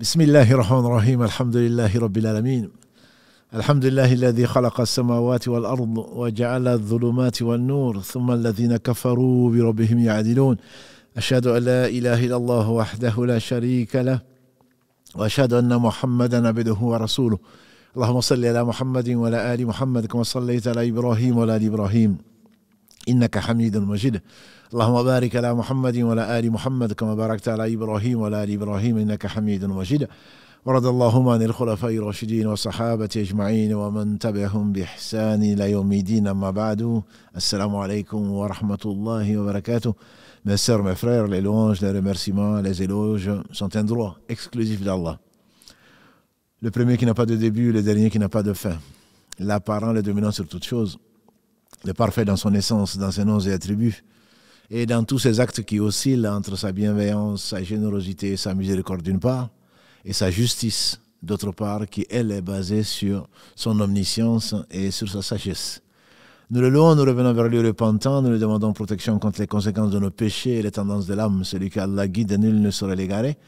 بسم الله الرحمن الرحيم الحمد لله رب العالمين الحمد لله الذي خلق السماوات والأرض وجعل الظلمات والنور ثم الذين كفروا بربهم يعدلون أشهد أن لا إله إلا الله وحده لا شريك له وأشهد أن محمدا عبده ورسوله اللهم صل على محمد وعلى آل محمد كما صليت على إبراهيم وعلى آل إبراهيم إنك حميد مجيد اللهم بارك على محمد وعلى آل محمد كما باركت على إبراهيم وعلى آل إبراهيم إنك حميد مجيد ورد اللهم عن الخلفاء الراشدين والصحابة أجمعين ومن تبعهم بإحسان إلى يوم الدين أما بعد السلام عليكم ورحمة الله وبركاته Mes sœurs, mes frères, les louanges, les remerciements, les éloges sont un droit exclusif d'Allah. Le premier qui n'a pas de début, le dernier qui n'a pas de fin. L'apparent, le dominant sur toute chose. le parfait dans son essence, dans ses noms et attributs, et dans tous ses actes qui oscillent entre sa bienveillance, sa générosité, sa miséricorde d'une part, et sa justice d'autre part, qui elle est basée sur son omniscience et sur sa sagesse. Nous le louons, nous revenons vers lui repentant, nous lui demandons protection contre les conséquences de nos péchés et les tendances de l'âme. Celui qui a la guide, nul ne saurait l'égarer.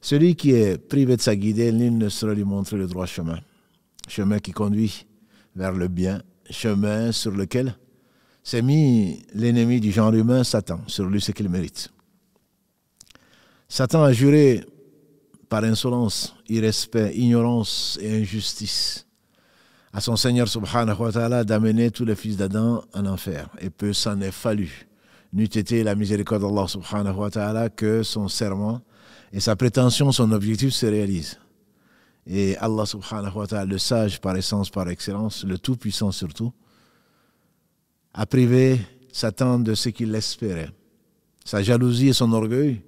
Celui qui est privé de sa guidée, nul ne saurait lui montrer le droit chemin. Chemin qui conduit vers le bien chemin sur lequel s'est mis l'ennemi du genre humain, Satan, sur lui ce qu'il mérite. Satan a juré par insolence, irrespect, ignorance et injustice à son Seigneur subhanahu wa ta'ala d'amener tous les fils d'Adam en enfer. Et peu s'en est fallu. N'eût été la miséricorde d'Allah subhanahu wa ta'ala que son serment et sa prétention, son objectif se réalisent. Et Allah subhanahu wa ta'ala, le sage par essence, par excellence, le tout-puissant surtout, a privé Satan de ce qu'il espérait. Sa jalousie et son orgueil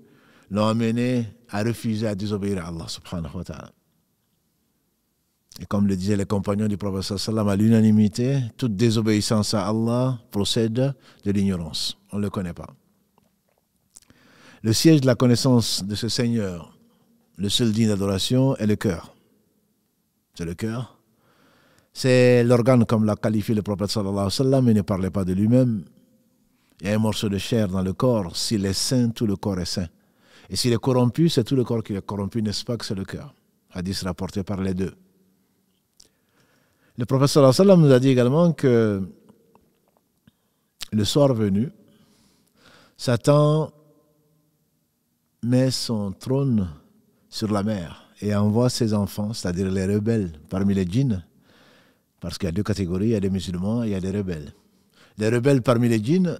l'ont amené à refuser à désobéir à Allah subhanahu wa ta'ala. Et comme le disaient les compagnons du prophète sallam à l'unanimité, toute désobéissance à Allah procède de l'ignorance. On ne le connaît pas. Le siège de la connaissance de ce Seigneur, le seul digne d'adoration, est le cœur c'est le cœur. C'est l'organe, comme l'a qualifié le prophète sallallahu alayhi wa sallam, il ne parlait pas de lui-même. Il y a un morceau de chair dans le corps. S'il est saint, tout le corps est sain. Et s'il est corrompu, c'est tout le corps qui est corrompu, n'est-ce pas que c'est le cœur Hadith rapporté par les deux. Le prophète sallallahu alayhi sallam nous a dit également que le soir venu, Satan met son trône sur la mer et envoie ses enfants, c'est-à-dire les rebelles, parmi les djinns, parce qu'il y a deux catégories, il y a des musulmans, et il y a des rebelles. Les rebelles parmi les djinns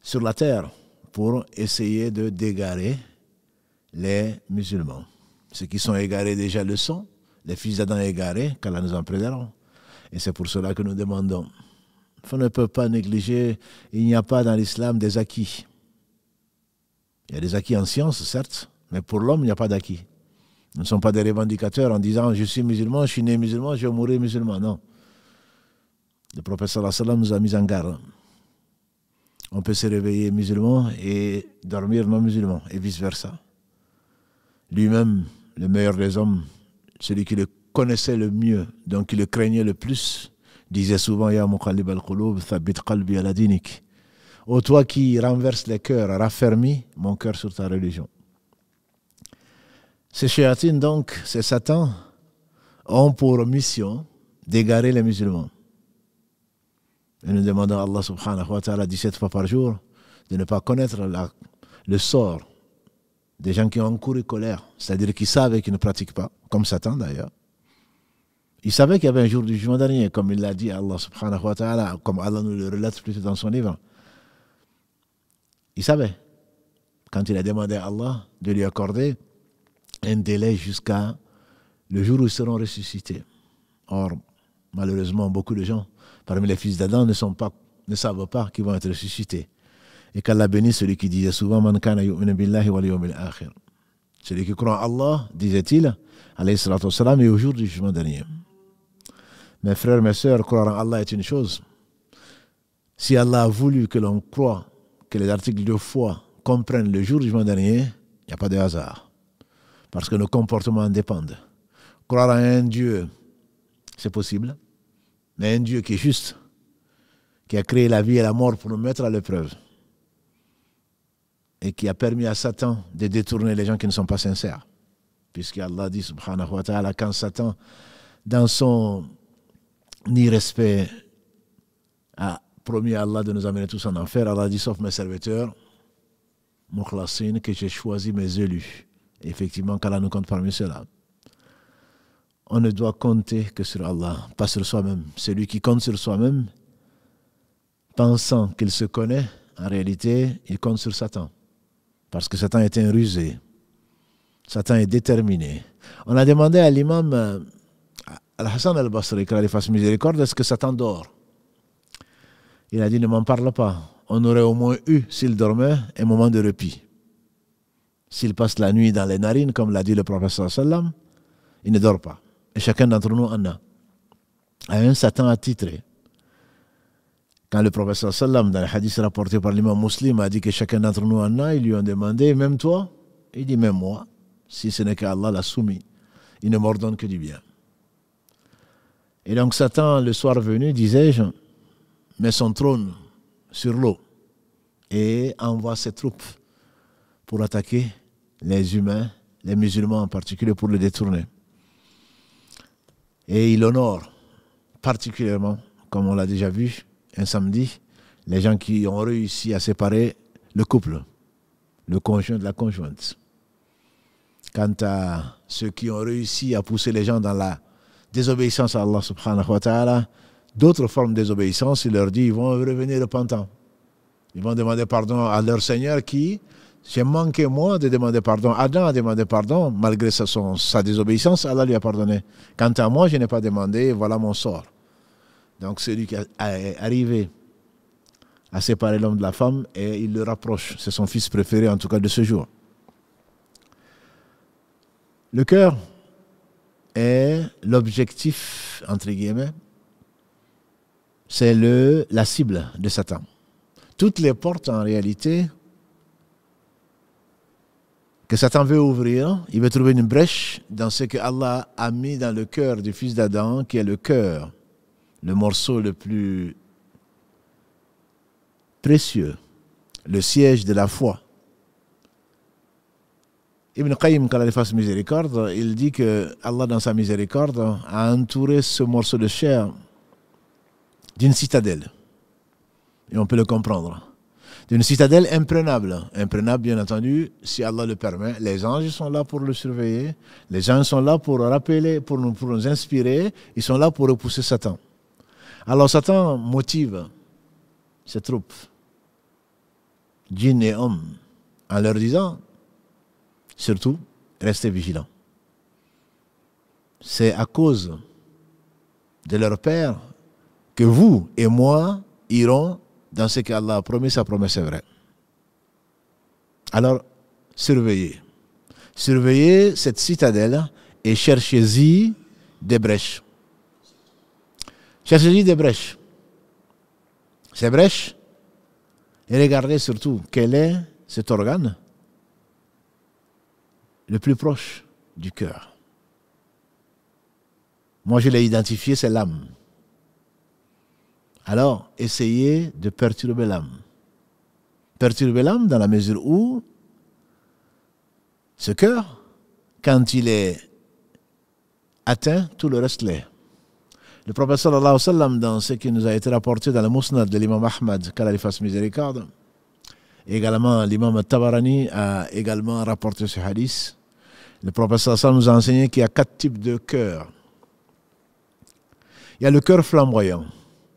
sur la terre pour essayer de dégarer les musulmans. Ceux qui sont égarés déjà le sont, les fils d'Adam égarés, qu'Allah nous en préserve. Et c'est pour cela que nous demandons. On ne peut pas négliger, il n'y a pas dans l'islam des acquis. Il y a des acquis en science, certes, mais pour l'homme, il n'y a pas d'acquis ne sont pas des revendicateurs en disant je suis musulman, je suis né musulman, je vais mourir musulman. Non. Le professeur sallam nous a mis en garde. On peut se réveiller musulman et dormir non musulman, et vice-versa. Lui-même, le meilleur des hommes, celui qui le connaissait le mieux, donc qui le craignait le plus, disait souvent Ya al Thabit Qalbi toi qui renverses les cœurs, raffermis mon cœur sur ta religion. Ces chéatines, donc, ces satans, ont pour mission d'égarer les musulmans. Et nous demandons à Allah subhanahu wa ta'ala 17 fois par jour de ne pas connaître le sort des gens qui ont couru colère, c'est-à-dire qu'ils savent qu'ils ne pratiquent pas, comme Satan d'ailleurs. Ils savaient qu'il y avait un jour du jugement dernier, comme il l'a dit à Allah subhanahu wa ta'ala, comme Allah nous le relate plus dans son livre. Il savait, quand il a demandé à Allah de lui accorder un délai jusqu'à le jour où ils seront ressuscités. Or, malheureusement, beaucoup de gens parmi les fils d'Adam ne, savent pas qu'ils vont être ressuscités. Et qu'Allah bénisse celui qui disait souvent Man kana billahi wal akhir. Celui qui croit en Allah, disait-il, alayhi salatu et au jour du jugement dernier. Mes frères, mes sœurs, croire en Allah est une chose. Si Allah a voulu que l'on croit que les articles de foi comprennent le jour du jugement dernier, il n'y a pas de hasard parce que nos comportements dépendent. Croire à un Dieu, c'est possible, mais un Dieu qui est juste, qui a créé la vie et la mort pour nous mettre à l'épreuve, et qui a permis à Satan de détourner les gens qui ne sont pas sincères. Puisqu'Allah dit, subhanahu wa ta'ala, quand Satan, dans son ni-respect, a promis à Allah de nous amener tous en enfer, Allah dit, sauf mes serviteurs, que j'ai choisi mes élus Effectivement, qu'Allah nous compte parmi ceux-là. On ne doit compter que sur Allah, pas sur soi-même. Celui qui compte sur soi-même, pensant qu'il se connaît, en réalité, il compte sur Satan. Parce que Satan est un rusé. Satan est déterminé. On a demandé à l'imam euh, Al-Hassan al-Basri, qu'il fasse miséricorde, est-ce que Satan dort Il a dit, ne m'en parle pas. On aurait au moins eu, s'il dormait, un moment de répit. S'il passe la nuit dans les narines, comme l'a dit le professeur sallam, il ne dort pas. Et chacun d'entre nous en a. A un Satan titré. Quand le professeur sallam, dans le hadith rapporté par l'imam muslim, a dit que chacun d'entre nous en a, ils lui ont demandé, même toi Il dit, même moi, si ce n'est qu'Allah l'a soumis. Il ne m'ordonne que du bien. Et donc Satan, le soir venu, disais-je, met son trône sur l'eau et envoie ses troupes pour attaquer les humains, les musulmans en particulier, pour le détourner. Et il honore particulièrement, comme on l'a déjà vu un samedi, les gens qui ont réussi à séparer le couple, le conjoint de la conjointe. Quant à ceux qui ont réussi à pousser les gens dans la désobéissance à Allah subhanahu wa ta'ala, d'autres formes de désobéissance, il leur dit, ils vont revenir repentants. Ils vont demander pardon à leur Seigneur qui j'ai manqué, moi, de demander pardon. Adam a demandé pardon, malgré sa, désobéissance, Allah lui a pardonné. Quant à moi, je n'ai pas demandé, voilà mon sort. Donc celui qui est arrivé à séparer l'homme de la femme, et il le rapproche. C'est son fils préféré, en tout cas, de ce jour. Le cœur est l'objectif, entre guillemets, c'est la cible de Satan. Toutes les portes, en réalité, que Satan veut ouvrir, il veut trouver une brèche dans ce que Allah a mis dans le cœur du fils d'Adam, qui est le cœur, le morceau le plus précieux, le siège de la foi. Ibn Qayyim, sa miséricorde, il dit que Allah, dans sa miséricorde, a entouré ce morceau de chair d'une citadelle. Et on peut le comprendre une citadelle imprenable. Imprenable, bien entendu, si Allah le permet. Les anges sont là pour le surveiller. Les gens sont là pour rappeler, pour nous, pour nous inspirer. Ils sont là pour repousser Satan. Alors Satan motive ses troupes, djinn et hommes, en leur disant, surtout, restez vigilants. C'est à cause de leur père que vous et moi irons dans ce qu'Allah a promis, sa promesse est vraie. Alors, surveillez. Surveillez cette citadelle et cherchez-y des brèches. Cherchez-y des brèches. Ces brèches, et regardez surtout quel est cet organe le plus proche du cœur. Moi, je l'ai identifié, c'est l'âme. Alors, essayez de perturber l'âme. Perturber l'âme dans la mesure où ce cœur, quand il est atteint, tout le reste l'est. Le prophète sallallahu sallam, dans ce qui nous a été rapporté dans le Musnad de l'imam Ahmad, qu'Allah lui fasse miséricorde, également l'imam Tabarani a également rapporté ce hadith. Le prophète sallallahu nous a enseigné qu'il y a quatre types de cœurs. Il y a le cœur flamboyant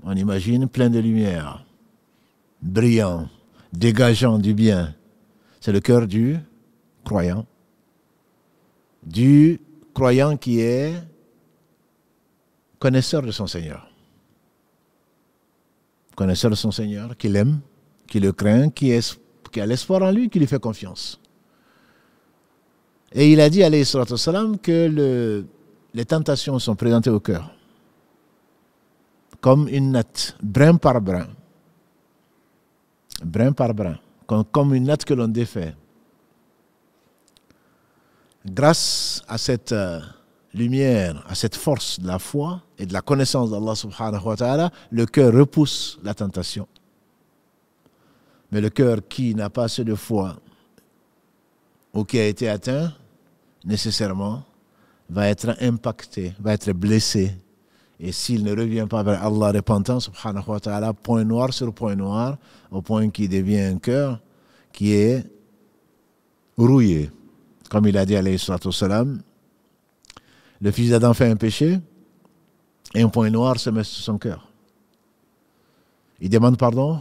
on imagine, plein de lumière, brillant, dégageant du bien. C'est le cœur du croyant. Du croyant qui est connaisseur de son Seigneur. Connaisseur de son Seigneur, qui l'aime, qui le craint, qui, a l'espoir en lui, qui lui fait confiance. Et il a dit, alayhi salam, que les tentations sont présentées au cœur comme une note, brin par brin. Brin par brin, comme une note que l'on défait. Grâce à cette euh, lumière, à cette force de la foi et de la connaissance d'Allah subhanahu wa ta'ala, le cœur repousse la tentation. Mais le cœur qui n'a pas assez de foi ou qui a été atteint, nécessairement, va être impacté, va être blessé et s'il ne revient pas vers Allah repentant, subhanahu wa ta'ala, point noir sur point noir, au point qu'il devient un cœur qui est rouillé. Comme il a dit, alayhi salam, le fils d'Adam fait un péché et un point noir se met sur son cœur. Il demande pardon,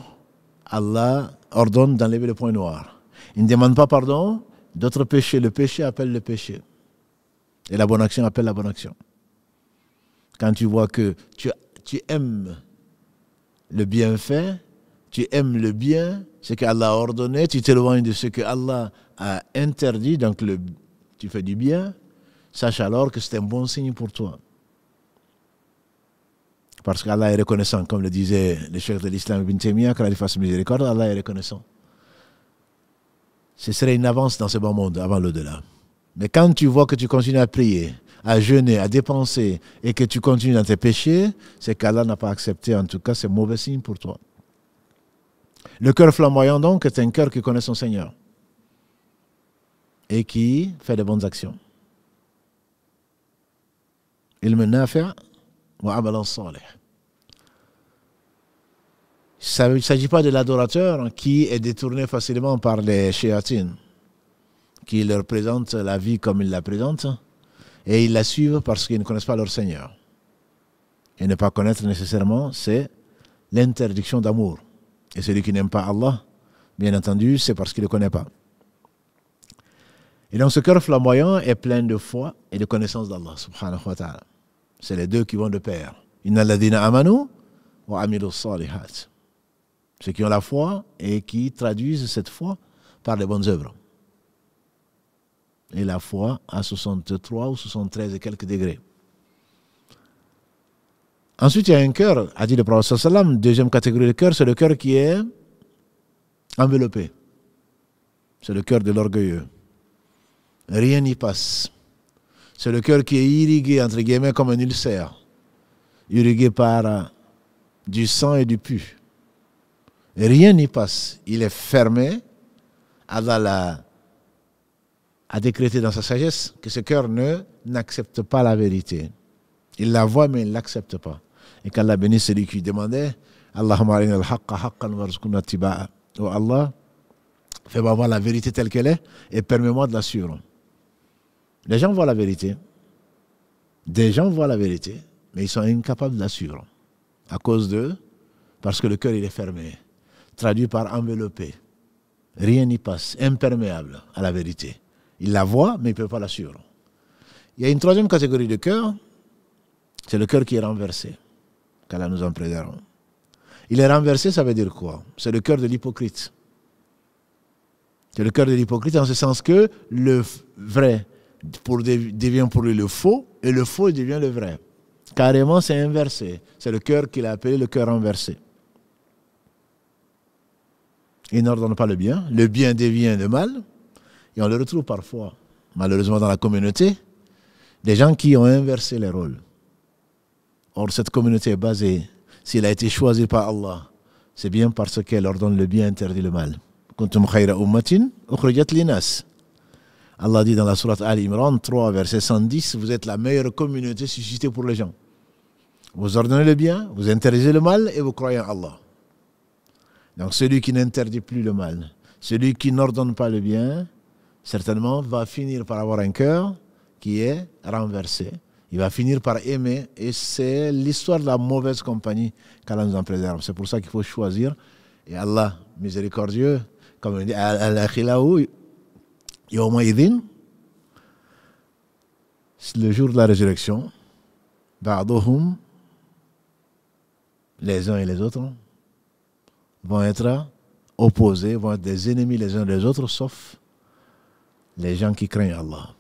Allah ordonne d'enlever le point noir. Il ne demande pas pardon, d'autres péchés, le péché appelle le péché. Et la bonne action appelle la bonne action. Quand tu vois que tu, aimes le bienfait, tu aimes le bien, ce que Allah a ordonné, tu t'éloignes de ce que Allah a interdit, donc tu fais du bien, sache alors que c'est un bon signe pour toi. Parce qu'Allah est reconnaissant, comme le disait le chef de l'islam Ibn Taymiyyah, fasse miséricorde, Allah est reconnaissant. Ce serait une avance dans ce bon monde, avant l'au-delà. Mais quand tu vois que tu continues à prier, à jeûner, à dépenser, et que tu continues dans tes péchés, c'est qu'Allah n'a pas accepté, en tout cas, c'est mauvais signe pour toi. Le cœur flamboyant, donc, est un cœur qui connaît son Seigneur et qui fait de bonnes actions. Il me nafa salih. Il ne s'agit pas de l'adorateur qui est détourné facilement par les shéatines, qui leur présente la vie comme il la présente, et ils la suivent parce qu'ils ne connaissent pas leur Seigneur. Et ne pas connaître nécessairement, c'est l'interdiction d'amour. Et celui qui n'aime pas Allah, bien entendu, c'est parce qu'il ne connaît pas. Et donc ce cœur flamboyant est plein de foi et de connaissance d'Allah, subhanahu wa ta'ala. C'est les deux qui vont de pair. amanu wa Ceux qui ont la foi et qui traduisent cette foi par les bonnes œuvres et la foi à 63 ou 73 et quelques degrés. Ensuite, il y a un cœur, a dit le prophète sallam, deuxième catégorie de cœur, c'est le cœur qui est enveloppé. C'est le cœur de l'orgueilleux. Rien n'y passe. C'est le cœur qui est irrigué, entre guillemets, comme un ulcère, irrigué par euh, du sang et du pu. Rien n'y passe. Il est fermé. à l'a a décrété dans sa sagesse que ce cœur ne n'accepte pas la vérité. Il la voit, mais il ne l'accepte pas. Et qu'Allah bénisse celui qui demandait Allahumma al-haqqa haqqan tiba'a. Oh Allah, fais-moi voir la vérité telle qu'elle est et permets-moi de la suivre. Les gens voient la vérité. Des gens voient la vérité, mais ils sont incapables de la suivre. À cause d'eux, Parce que le cœur, il est fermé. Traduit par enveloppé. Rien n'y passe. Imperméable à la vérité. Il la voit, mais il ne peut pas la suivre. Il y a une troisième catégorie de cœur, c'est le cœur qui est renversé. Qu'Allah nous en préserve. Il est renversé, ça veut dire quoi C'est le cœur de l'hypocrite. C'est le cœur de l'hypocrite en ce sens que le vrai pour, devient pour lui le faux et le faux devient le vrai. Carrément, c'est inversé. C'est le cœur qu'il a appelé le cœur renversé. Il n'ordonne pas le bien, le bien devient le mal, et on le retrouve parfois, malheureusement, dans la communauté, des gens qui ont inversé les rôles. Or, cette communauté est basée, s'il a été choisi par Allah, c'est bien parce qu'elle ordonne le bien interdit le mal. Allah dit dans la sourate Al Imran 3, verset 110, vous êtes la meilleure communauté suscitée pour les gens. Vous ordonnez le bien, vous interdisez le mal et vous croyez en Allah. Donc celui qui n'interdit plus le mal, celui qui n'ordonne pas le bien, certainement va finir par avoir un cœur qui est renversé. Il va finir par aimer et c'est l'histoire de la mauvaise compagnie qu'Allah nous en préserve. C'est pour ça qu'il faut choisir. Et Allah, miséricordieux, comme on dit, le jour de la résurrection, les uns et les autres vont être opposés, vont être des ennemis les uns des autres, sauf les gens qui craignent Allah.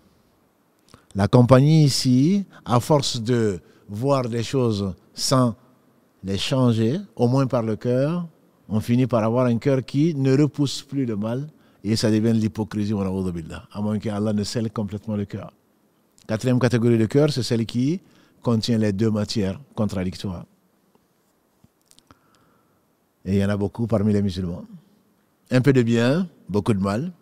La compagnie ici, à force de voir des choses sans les changer, au moins par le cœur, on finit par avoir un cœur qui ne repousse plus le mal et ça devient l'hypocrisie, à moins Allah ne scelle complètement le cœur. Quatrième catégorie de cœur, c'est celle qui contient les deux matières contradictoires. Et il y en a beaucoup parmi les musulmans. Un peu de bien, beaucoup de mal,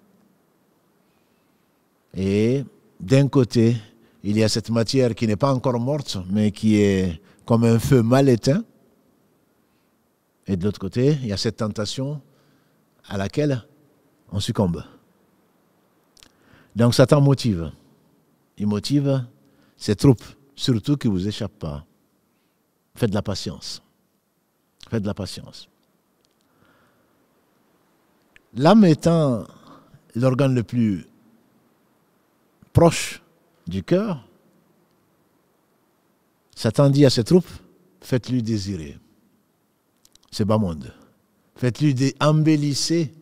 et d'un côté, il y a cette matière qui n'est pas encore morte, mais qui est comme un feu mal éteint. Et de l'autre côté, il y a cette tentation à laquelle on succombe. Donc Satan motive. Il motive ses troupes, surtout qui ne vous échappent pas. Faites de la patience. Faites de la patience. L'âme étant l'organe le plus proche du cœur, Satan dit à ses troupes, faites-lui désirer ce bas monde. Faites-lui embellisser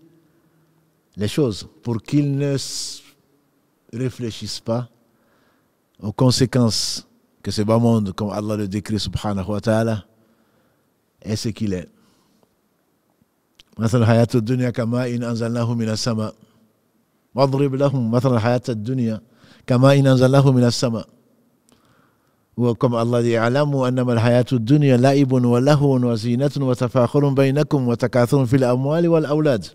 les choses pour qu'il ne réfléchisse pas aux conséquences que ce bas monde, comme Allah le décrit, subhanahu wa ta'ala, est ce qu'il est. مثل الحياة الدنيا كماء أنزلناه من السماء واضرب لهم مثل الحياة الدنيا كما إن أنزلناه من السماء وكما الله يعلم أنما الحياة الدنيا لعب ولهو وزينة وتفاخر بينكم وتكاثر في الأموال والأولاد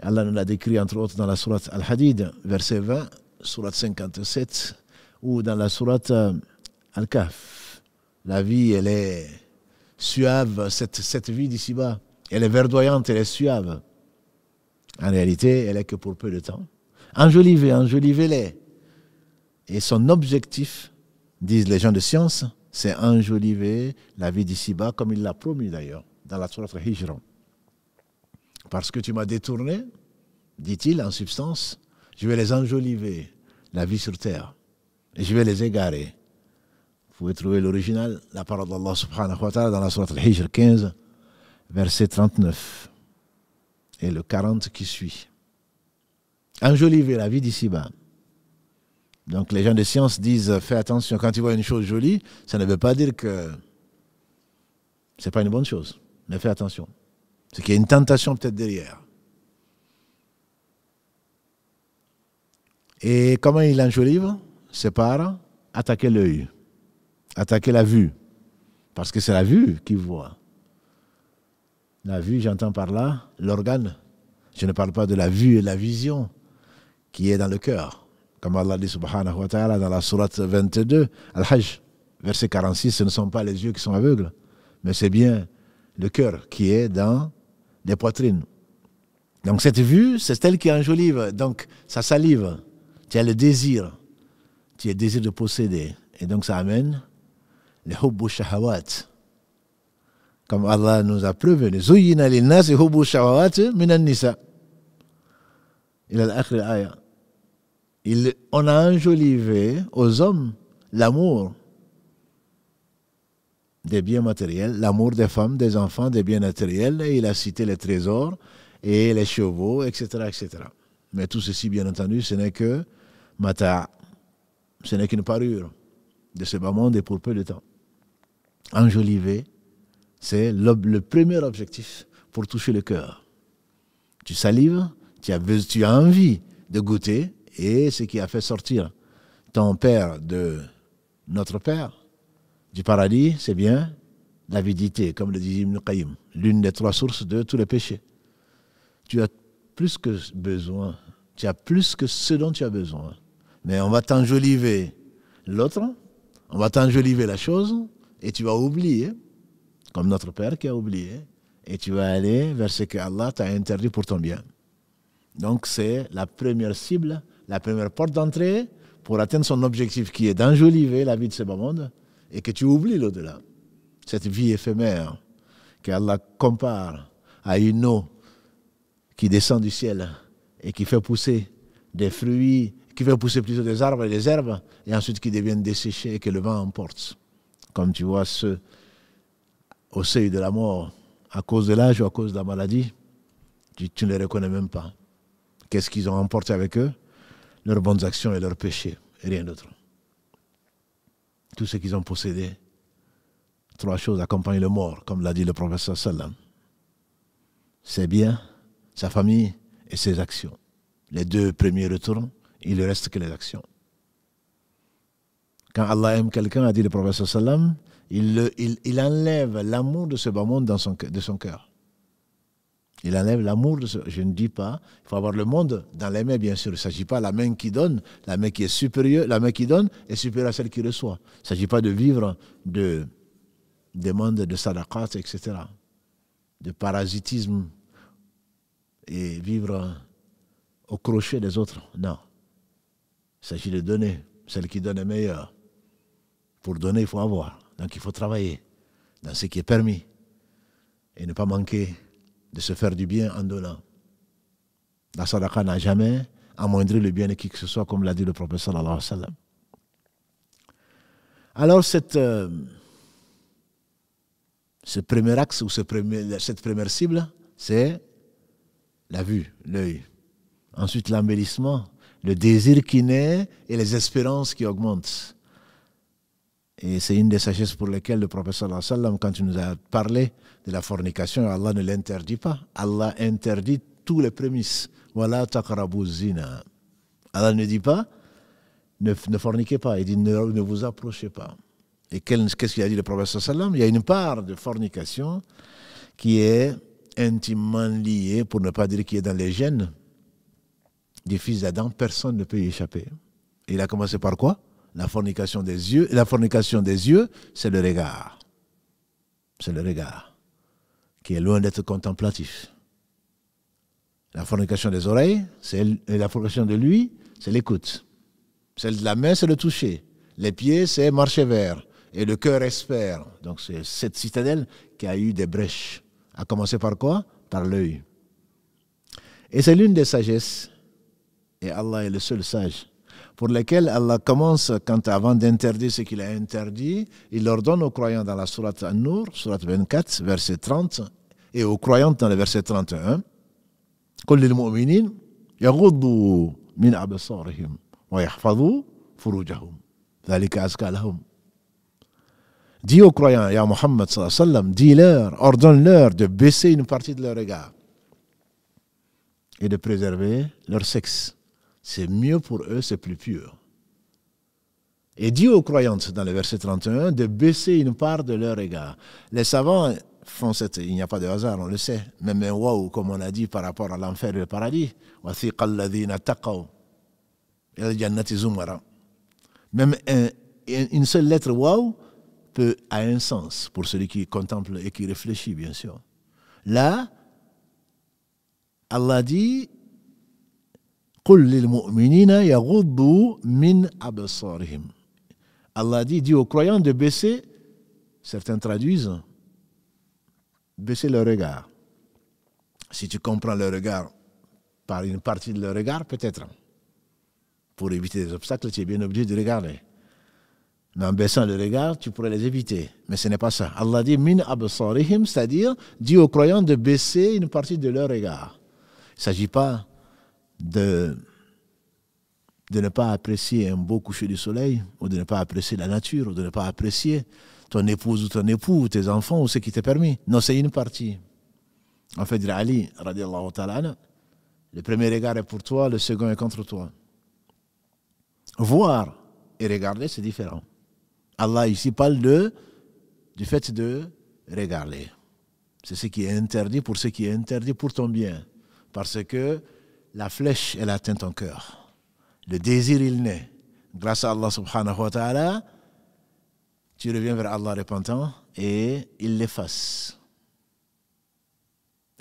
Allah nous l'a décrit entre autres dans la sourate Al-Hadid, verset 20, sourate 57, ou dans la sourate Al-Kahf. La vie, elle est suave, cette, cette vie d'ici-bas. Elle est verdoyante, elle est suave. En réalité, elle est que pour peu de temps. Enjolivez, enjolivez-les. Et son objectif, disent les gens de science, c'est enjoliver la vie d'ici-bas, comme il l'a promis d'ailleurs, dans la al-Hijran. Hijron. Parce que tu m'as détourné, dit-il en substance, je vais les enjoliver, la vie sur terre, et je vais les égarer. Vous pouvez trouver l'original, la parole d'Allah subhanahu wa ta'ala dans la Sourate Al-Hijr 15, verset 39 et le 40 qui suit enjoliver la vie d'ici-bas. Donc les gens de science disent fais attention, quand tu vois une chose jolie, ça ne veut pas dire que n'est pas une bonne chose, mais fais attention. C'est qu'il y a une tentation peut-être derrière. Et comment il enjolive C'est par attaquer l'œil, attaquer la vue, parce que c'est la vue qui voit. La vue, j'entends par là l'organe. Je ne parle pas de la vue et la vision, qui est dans le cœur. Comme Allah dit subhanahu wa ta'ala dans la sourate 22, Al-Hajj, verset 46, ce ne sont pas les yeux qui sont aveugles, mais c'est bien le cœur qui est dans les poitrines. Donc cette vue, c'est celle qui enjolive, donc ça salive. Tu as le désir, tu as le désir de posséder. Et donc ça amène le hubbu shahawat. Comme Allah nous a prévenu, « Zuyina linnas hubbu shahawat minan nisa » Il a l'akhir aya on a enjolivé aux hommes l'amour des biens matériels, l'amour des femmes, des enfants, des biens matériels, il a cité les trésors et les chevaux, etc. etc. Mais tout ceci, bien entendu, ce n'est que mata, ce n'est qu'une parure de ce bas monde et pour peu de temps. Enjoliver, c'est le, premier objectif pour toucher le cœur. Tu salives, tu as, tu as envie de goûter et ce qui a fait sortir ton Père de notre Père, du paradis, c'est bien l'avidité, comme le disait Ibn Qayyim, l'une des trois sources de tous les péchés. Tu as plus que besoin, tu as plus que ce dont tu as besoin. Mais on va t'enjoliver l'autre, on va t'enjoliver la chose, et tu vas oublier, comme notre Père qui a oublié, et tu vas aller vers ce que Allah t'a interdit pour ton bien. Donc c'est la première cible la première porte d'entrée pour atteindre son objectif qui est d'enjoliver la vie de ce bas monde et que tu oublies l'au-delà. Cette vie éphémère qu'Allah compare à une eau qui descend du ciel et qui fait pousser des fruits, qui fait pousser plutôt des arbres et des herbes, et ensuite qui deviennent desséchés et que le vent emporte. Comme tu vois ceux au seuil de la mort, à cause de l'âge ou à cause de la maladie, tu, tu ne les reconnais même pas. Qu'est-ce qu'ils ont emporté avec eux leurs bonnes actions et leurs péchés, et rien d'autre. Tout ce qu'ils ont possédé, trois choses accompagnent le mort, comme l'a dit le professeur Salam. Ses biens, sa famille et ses actions. Les deux premiers retournent, il ne reste que les actions. Quand Allah aime quelqu'un, a dit le professeur Salam, il, il, il enlève l'amour de ce bas monde dans de son cœur. Il enlève l'amour. Je ne dis pas. Il faut avoir le monde dans les mains, bien sûr. Il ne s'agit pas de la main qui donne, la main qui est supérieure, la main qui donne est supérieure à celle qui reçoit. Il ne s'agit pas de vivre de demandes de sadakat, etc. De parasitisme et vivre au crochet des autres. Non. Il s'agit de donner. Celle qui donne est meilleure. Pour donner, il faut avoir. Donc il faut travailler dans ce qui est permis et ne pas manquer de se faire du bien en donnant. La sadaqa n'a jamais amoindri le bien de qui que ce soit, comme l'a dit le prophète sallallahu Alors, cette, euh, ce premier axe ou ce premier, cette première cible, c'est la vue, l'œil. Ensuite, l'embellissement, le désir qui naît et les espérances qui augmentent. Et c'est une des sagesses pour lesquelles le prophète sallallahu alayhi sallam, quand il nous a parlé la fornication, Allah ne l'interdit pas. Allah interdit tous les prémices. Voilà Allah ne dit pas, ne, ne, forniquez pas. Il dit, ne, vous approchez pas. Et qu'est-ce qu'il a dit le prophète Il y a une part de fornication qui est intimement liée, pour ne pas dire qu'il est dans les gènes du fils d'Adam. Personne ne peut y échapper. il a commencé par quoi La fornication des yeux. la fornication des yeux, c'est le regard. C'est le regard qui est loin d'être contemplatif. La fornication des oreilles, c'est la fornication de lui, c'est l'écoute. Celle de la main, c'est le toucher. Les pieds, c'est marcher vers. Et le cœur espère. Donc c'est cette citadelle qui a eu des brèches. A commencer par quoi Par l'œil. Et c'est l'une des sagesses. Et Allah est le seul sage. Pour lesquelles Allah commence, quand avant d'interdire ce qu'il a interdit, il ordonne aux croyants dans la Surat An-Nur, 24, verset 30, et aux croyants dans le verset 31 Dis aux croyants, leur ordonne-leur de baisser une partie de leur égard. et de préserver leur sexe. C'est mieux pour eux, c'est plus pur. Et dis aux croyantes, dans le verset 31, de baisser une part de leur égard. Les savants il n'y a pas de hasard, on le sait. Même un wow, comme on a dit par rapport à l'enfer et le paradis. Même une seule lettre wow peut, a un sens pour celui qui contemple et qui réfléchit, bien sûr. Là, Allah dit Allah dit aux croyants de baisser, certains traduisent, baisser le regard. Si tu comprends le regard par une partie de le regard, peut-être. Pour éviter des obstacles, tu es bien obligé de regarder. Mais en baissant le regard, tu pourrais les éviter. Mais ce n'est pas ça. Allah dit min absarihim, c'est-à-dire dit aux croyants de baisser une partie de leur regard. Il ne s'agit pas de, de ne pas apprécier un beau coucher du soleil, ou de ne pas apprécier la nature, ou de ne pas apprécier ton épouse ou ton époux, ou tes enfants, ou ce qui t'est permis. Non, c'est une partie. En fait, Ali, radiallahu ta'ala, le premier regard est pour toi, le second est contre toi. Voir et regarder, c'est différent. Allah ici parle de, du fait de regarder. C'est ce qui est interdit pour ce qui est interdit pour ton bien. Parce que la flèche, elle atteint ton cœur. Le désir, il naît. Grâce à Allah subhanahu wa ta'ala, tu reviens vers Allah repentant et il l'efface.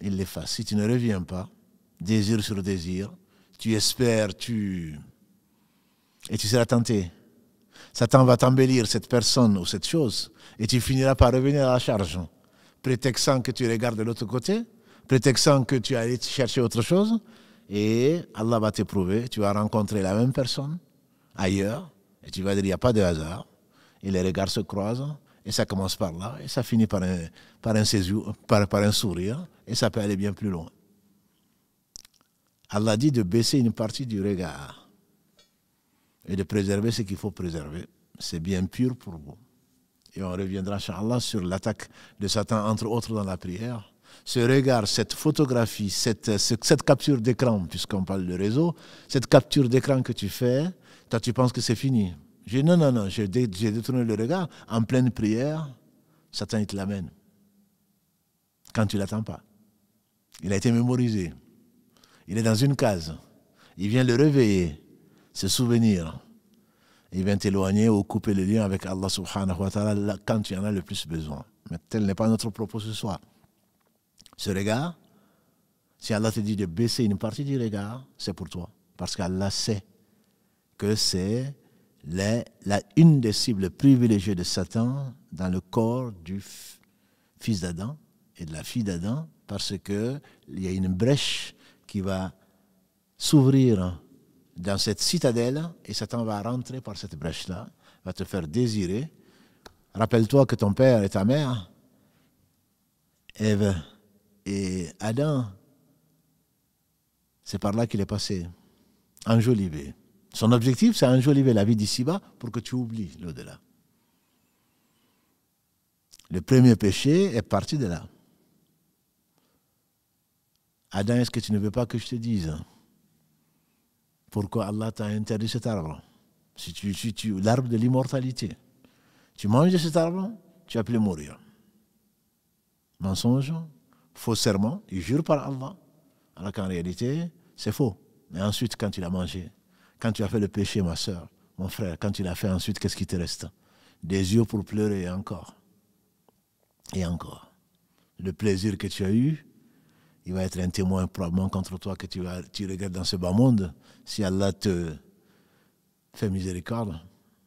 Il l'efface. Si tu ne reviens pas, désir sur désir, tu espères, tu... Et tu seras tenté. Satan va t'embellir cette personne ou cette chose et tu finiras par revenir à la charge, prétextant que tu regardes de l'autre côté, prétextant que tu allais chercher autre chose et Allah va t'éprouver. Tu vas rencontrer la même personne ailleurs et tu vas dire il n'y a pas de hasard et les regards se croisent. Et ça commence par là, et ça finit par un, par un, sourire, et ça peut aller bien plus loin. Allah dit de baisser une partie du regard et de préserver ce qu'il faut préserver. C'est bien pur pour vous. Et on reviendra, inshallah, sur l'attaque de Satan, entre autres, dans la prière. Ce regard, cette photographie, cette, cette capture d'écran, puisqu'on parle de réseau, cette capture d'écran que tu fais, toi, tu penses que c'est fini. J'ai non, non, non, j'ai détourné le regard. En pleine prière, Satan, te l'amène. Quand tu ne l'attends pas. Il a été mémorisé. Il est dans une case. Il vient le réveiller, se souvenir. Il vient t'éloigner ou couper le lien avec Allah subhanahu wa ta'ala quand tu en as le plus besoin. Mais tel n'est pas notre propos ce soir. Ce regard, si Allah te dit de baisser une partie du regard, c'est pour toi. Parce qu'Allah sait que c'est la, une des cibles privilégiées de Satan dans le corps du fils d'Adam et de la fille d'Adam, parce qu'il y a une brèche qui va s'ouvrir dans cette citadelle et Satan va rentrer par cette brèche-là, va te faire désirer. Rappelle-toi que ton père et ta mère, Eve et Adam, c'est par là qu'il est passé, enjolivé. Son objectif, c'est un enjoliver la vie d'ici-bas pour que tu oublies l'au-delà. Le premier péché est parti de là. Adam, est-ce que tu ne veux pas que je te dise pourquoi Allah t'a interdit cet arbre Si tu, l'arbre de l'immortalité, tu manges de cet arbre, tu as le mourir. Mensonge, faux serment, il jure par Allah, alors qu'en réalité, c'est faux. Mais ensuite, quand il a mangé, quand tu as fait le péché, ma soeur, mon frère, quand tu l'as fait ensuite, qu'est-ce qui te reste Des yeux pour pleurer encore. Et encore. Le plaisir que tu as eu, il va être un témoin probablement contre toi que tu, vas, tu regrettes dans ce bas monde. Si Allah te fait miséricorde,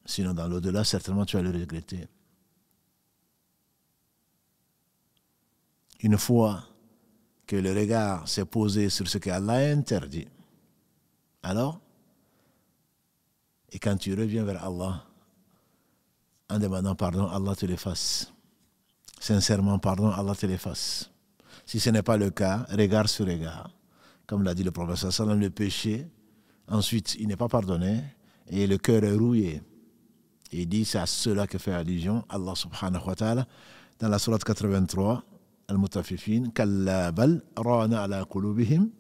sinon dans l'au-delà, certainement tu vas le regretter. Une fois que le regard s'est posé sur ce qu'Allah a interdit, alors et quand tu reviens vers Allah, en demandant pardon, Allah te l'efface. Sincèrement, pardon, Allah te l'efface. Si ce n'est pas le cas, regard sur regard. Comme l'a dit le professeur le péché, ensuite, il n'est pas pardonné et le cœur est rouillé. Il dit, c'est à cela que fait allusion Allah subhanahu wa ta'ala dans la sourate 83, Al-Mutafifin, « bal ala kulubihim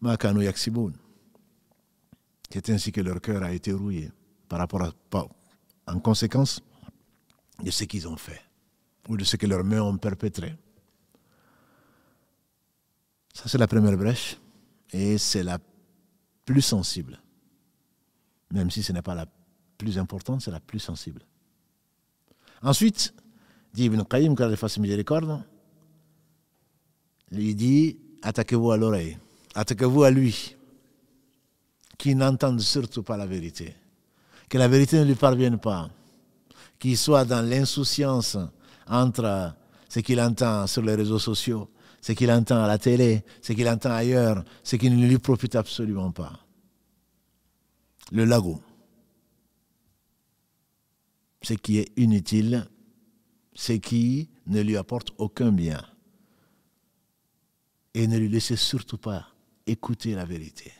ma kanu yaksibun » C'est ainsi que leur cœur a été rouillé par rapport à, en conséquence de ce qu'ils ont fait ou de ce que leurs mains ont perpétré. Ça, c'est la première brèche et c'est la plus sensible. Même si ce n'est pas la plus importante, c'est la plus sensible. Ensuite, dit Ibn Qayyim, fasse miséricorde, lui dit attaquez-vous à l'oreille, attaquez-vous à lui qui n'entendent surtout pas la vérité, que la vérité ne lui parvienne pas, qu'il soit dans l'insouciance entre ce qu'il entend sur les réseaux sociaux, ce qu'il entend à la télé, ce qu'il entend ailleurs, ce qui ne lui profite absolument pas. Le lago, ce qui est inutile, ce qui ne lui apporte aucun bien. Et ne lui laissez surtout pas écouter la vérité.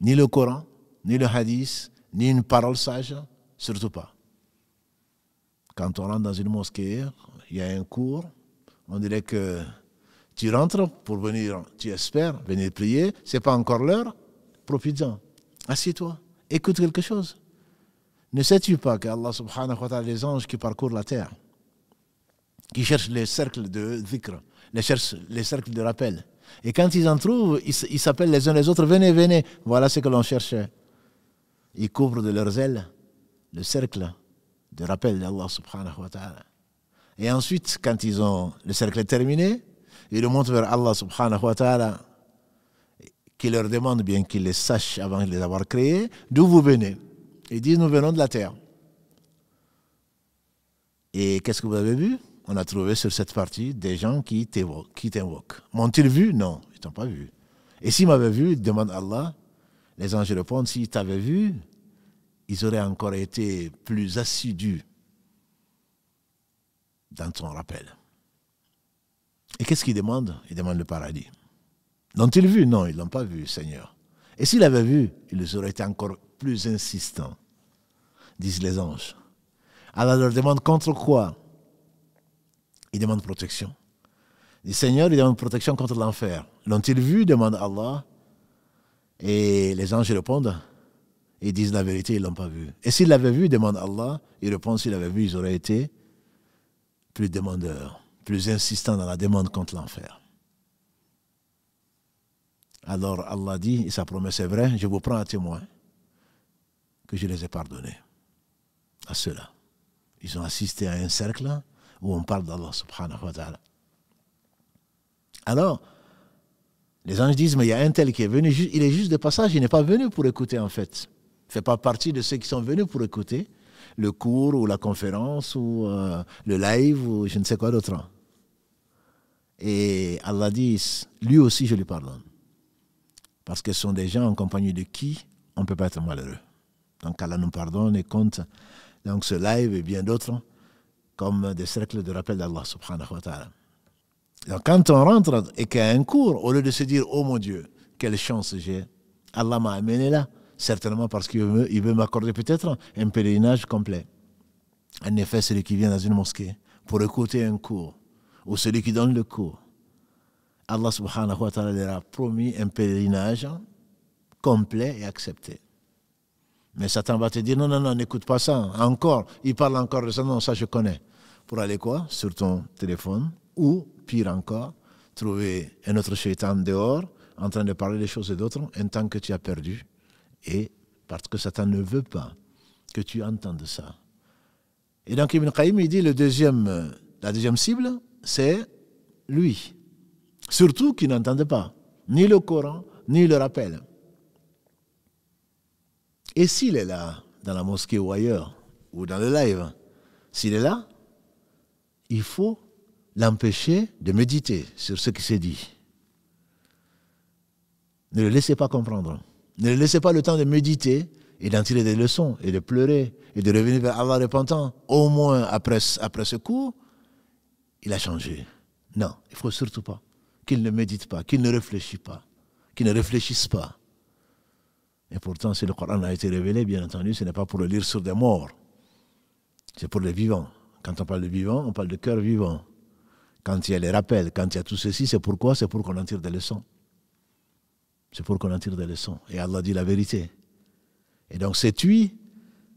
Ni le Coran, ni le Hadith, ni une parole sage, surtout pas. Quand on rentre dans une mosquée, il y a un cours, on dirait que tu rentres pour venir, tu espères venir prier, c'est pas encore l'heure, profite-en, assieds-toi, écoute quelque chose. Ne sais-tu pas qu'Allah subhanahu wa ta'ala, les anges qui parcourent la terre, qui cherchent les cercles de dhikr, les cercles de rappel, et quand ils en trouvent, ils s'appellent les uns les autres, venez, venez, voilà ce que l'on cherchait. Ils couvrent de leurs ailes le cercle de rappel d'Allah subhanahu wa ta'ala. Et ensuite, quand ils ont le cercle terminé, ils le montrent vers Allah subhanahu wa ta'ala, qui leur demande bien qu'ils les sachent avant de les avoir créés, d'où vous venez. Ils disent, nous venons de la terre. Et qu'est-ce que vous avez vu on a trouvé sur cette partie des gens qui t'invoquent. M'ont-ils vu Non, ils ne t'ont pas vu. Et s'ils m'avaient vu, demande Allah, les anges répondent, s'ils t'avaient vu, ils auraient encore été plus assidus dans ton rappel. Et qu'est-ce qu'ils demandent Ils demandent le paradis. L'ont-ils vu Non, ils ne l'ont pas vu, Seigneur. Et s'ils l'avaient vu, ils auraient été encore plus insistants, disent les anges. Allah leur demande contre quoi ils demandent protection. Le Seigneur, il demande protection contre l'enfer. L'ont-ils vu demande Allah. Et les anges répondent. Ils disent la vérité, ils ne l'ont pas vu. Et s'ils l'avaient vu, demande Allah, ils répondent s'ils l'avaient vu, ils auraient été plus demandeurs, plus insistants dans la demande contre l'enfer. Alors Allah dit, et sa promesse est vraie, je vous prends à témoin que je les ai pardonnés à ceux-là. Ils ont assisté à un cercle où on parle d'Allah subhanahu wa ta'ala. Alors, les anges disent, mais il y a un tel qui est venu, il est juste de passage, il n'est pas venu pour écouter en fait. Il ne fait pas partie de ceux qui sont venus pour écouter le cours ou la conférence ou euh, le live ou je ne sais quoi d'autre. Et Allah dit, lui aussi je lui pardonne. Parce que ce sont des gens en compagnie de qui on ne peut pas être malheureux. Donc Allah nous pardonne et compte donc ce live et bien d'autres comme des cercles de rappel d'Allah subhanahu wa ta'ala. Donc quand on rentre et qu'il y a un cours, au lieu de se dire, oh mon Dieu, quelle chance j'ai, Allah m'a amené là, certainement parce qu'il veut, veut m'accorder peut-être un pèlerinage complet. En effet, celui qui vient dans une mosquée pour écouter un cours, ou celui qui donne le cours, Allah subhanahu wa ta'ala leur a promis un pèlerinage complet et accepté. Mais Satan va te dire, non, non, non, n'écoute pas ça, encore, il parle encore de ça, non, ça je connais pour aller quoi Sur ton téléphone ou, pire encore, trouver un autre shaitan dehors en train de parler des choses et d'autres un temps que tu as perdu. Et parce que Satan ne veut pas que tu entendes ça. Et donc Ibn Qayyim, il dit le deuxième, la deuxième cible, c'est lui. Surtout qu'il n'entendait pas ni le Coran, ni le rappel. Et s'il est là, dans la mosquée ou ailleurs, ou dans le live, s'il est là, il faut l'empêcher de méditer sur ce qui s'est dit. Ne le laissez pas comprendre. Ne le laissez pas le temps de méditer et d'en tirer des leçons et de pleurer et de revenir vers Allah repentant. Au moins après, après ce cours, il a changé. Non, il faut surtout pas qu'il ne médite pas, qu'il ne réfléchisse pas, qu'il ne réfléchisse pas. Et pourtant, si le Coran a été révélé, bien entendu, ce n'est pas pour le lire sur des morts, c'est pour les vivants. Quand on parle de vivant, on parle de cœur vivant. Quand il y a les rappels, quand il y a tout ceci, c'est pourquoi C'est pour qu'on en tire des leçons. C'est pour qu'on en tire des leçons. Et Allah dit la vérité. Et donc cette huile,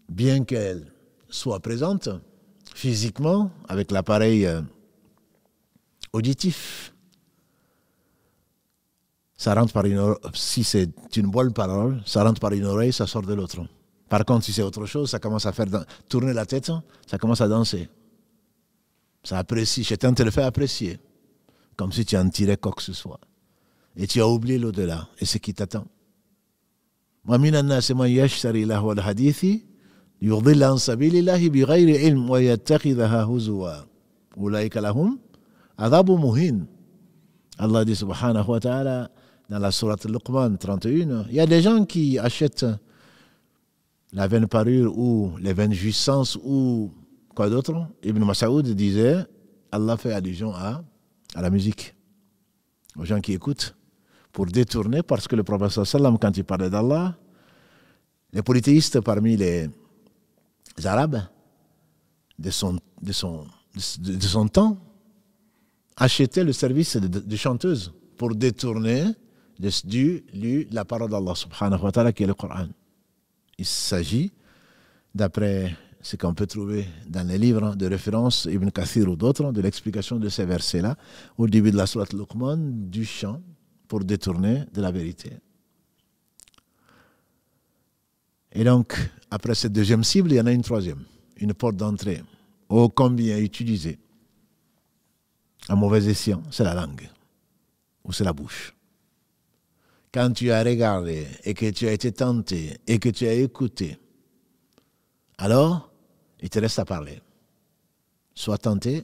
bien qu'elle soit présente physiquement avec l'appareil euh, auditif, ça rentre par une si c'est une bonne parole, ça rentre par une oreille, ça sort de l'autre. Par contre, si c'est autre chose, ça commence à faire tourner la tête, hein. ça commence à danser. Ça apprécie. Je tente de le faire apprécier. Comme si tu en tirais quoi que ce soit. Et tu as oublié l'au-delà et ce qui t'attend. ومن الناس من يشتري لهو الحديث ليضل عن سبيل الله بغير علم ويتخذها هزوا أولئك لهم عذاب مهين الله dit subhanahu wa ta'ala dans la sourate Luqman 31 il y a des gens qui achètent la veine parure ou les veines jouissances ou quoi d'autre, Ibn Masoud disait Allah fait allusion à, à la musique, aux gens qui écoutent, pour détourner, parce que le prophète quand il parlait d'Allah, les polythéistes parmi les Arabes de son, de son, de, son temps achetaient le service de, chanteuse, pour détourner du, la parole d'Allah subhanahu wa ta'ala qui est le Coran il s'agit, d'après ce qu'on peut trouver dans les livres de référence, Ibn Kathir ou d'autres, de l'explication de ces versets-là, au début de la sourate Luqman, du chant pour détourner de la vérité. Et donc, après cette deuxième cible, il y en a une troisième, une porte d'entrée. ô combien utilisée un mauvais escient, c'est la langue ou c'est la bouche quand tu as regardé et que tu as été tenté et que tu as écouté, alors il te reste à parler. Sois tenté,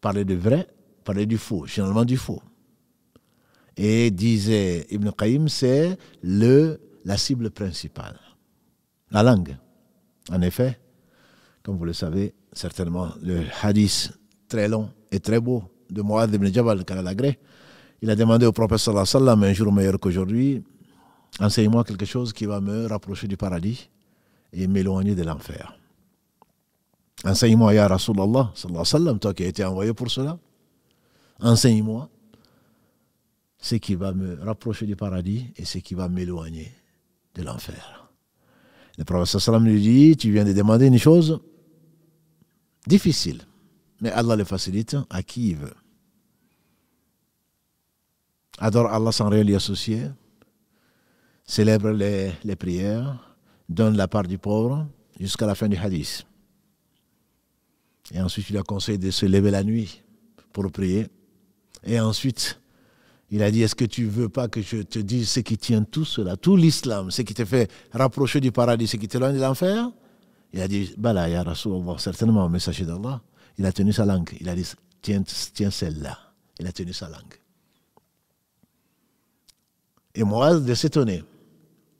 parler du vrai, parler du faux, finalement du faux. Et disait Ibn Qayyim, c'est le, la cible principale, la langue. En effet, comme vous le savez certainement, le hadith très long et très beau de Mouad ibn Jabal, Karalagre. Il a demandé au prophète sallallahu alayhi wa sallam, un jour meilleur qu'aujourd'hui, enseigne-moi quelque chose qui va me rapprocher du paradis et m'éloigner de l'enfer. Enseigne-moi, ya Rasulallah, sallallahu alayhi wa sallam, toi qui as été envoyé pour cela. Enseigne-moi ce qui va me rapprocher du paradis et ce qui va m'éloigner de l'enfer. Le prophète sallam lui dit, tu viens de demander une chose difficile, mais Allah le facilite à qui il veut adore Allah sans rien lui associer, célèbre les, prières, donne la part du pauvre jusqu'à la fin du hadith. Et ensuite, il a conseillé de se lever la nuit pour prier. Et ensuite, il a dit, est-ce que tu veux pas que je te dise ce qui tient tout cela, tout l'islam, ce qui te fait rapprocher du paradis, ce qui t'éloigne de l'enfer Il a dit, Bala, ya Allah certainement, messager d'Allah. Il a tenu sa langue. Il a dit, tiens, tiens celle-là. Il a tenu sa langue et moi, de s'étonner.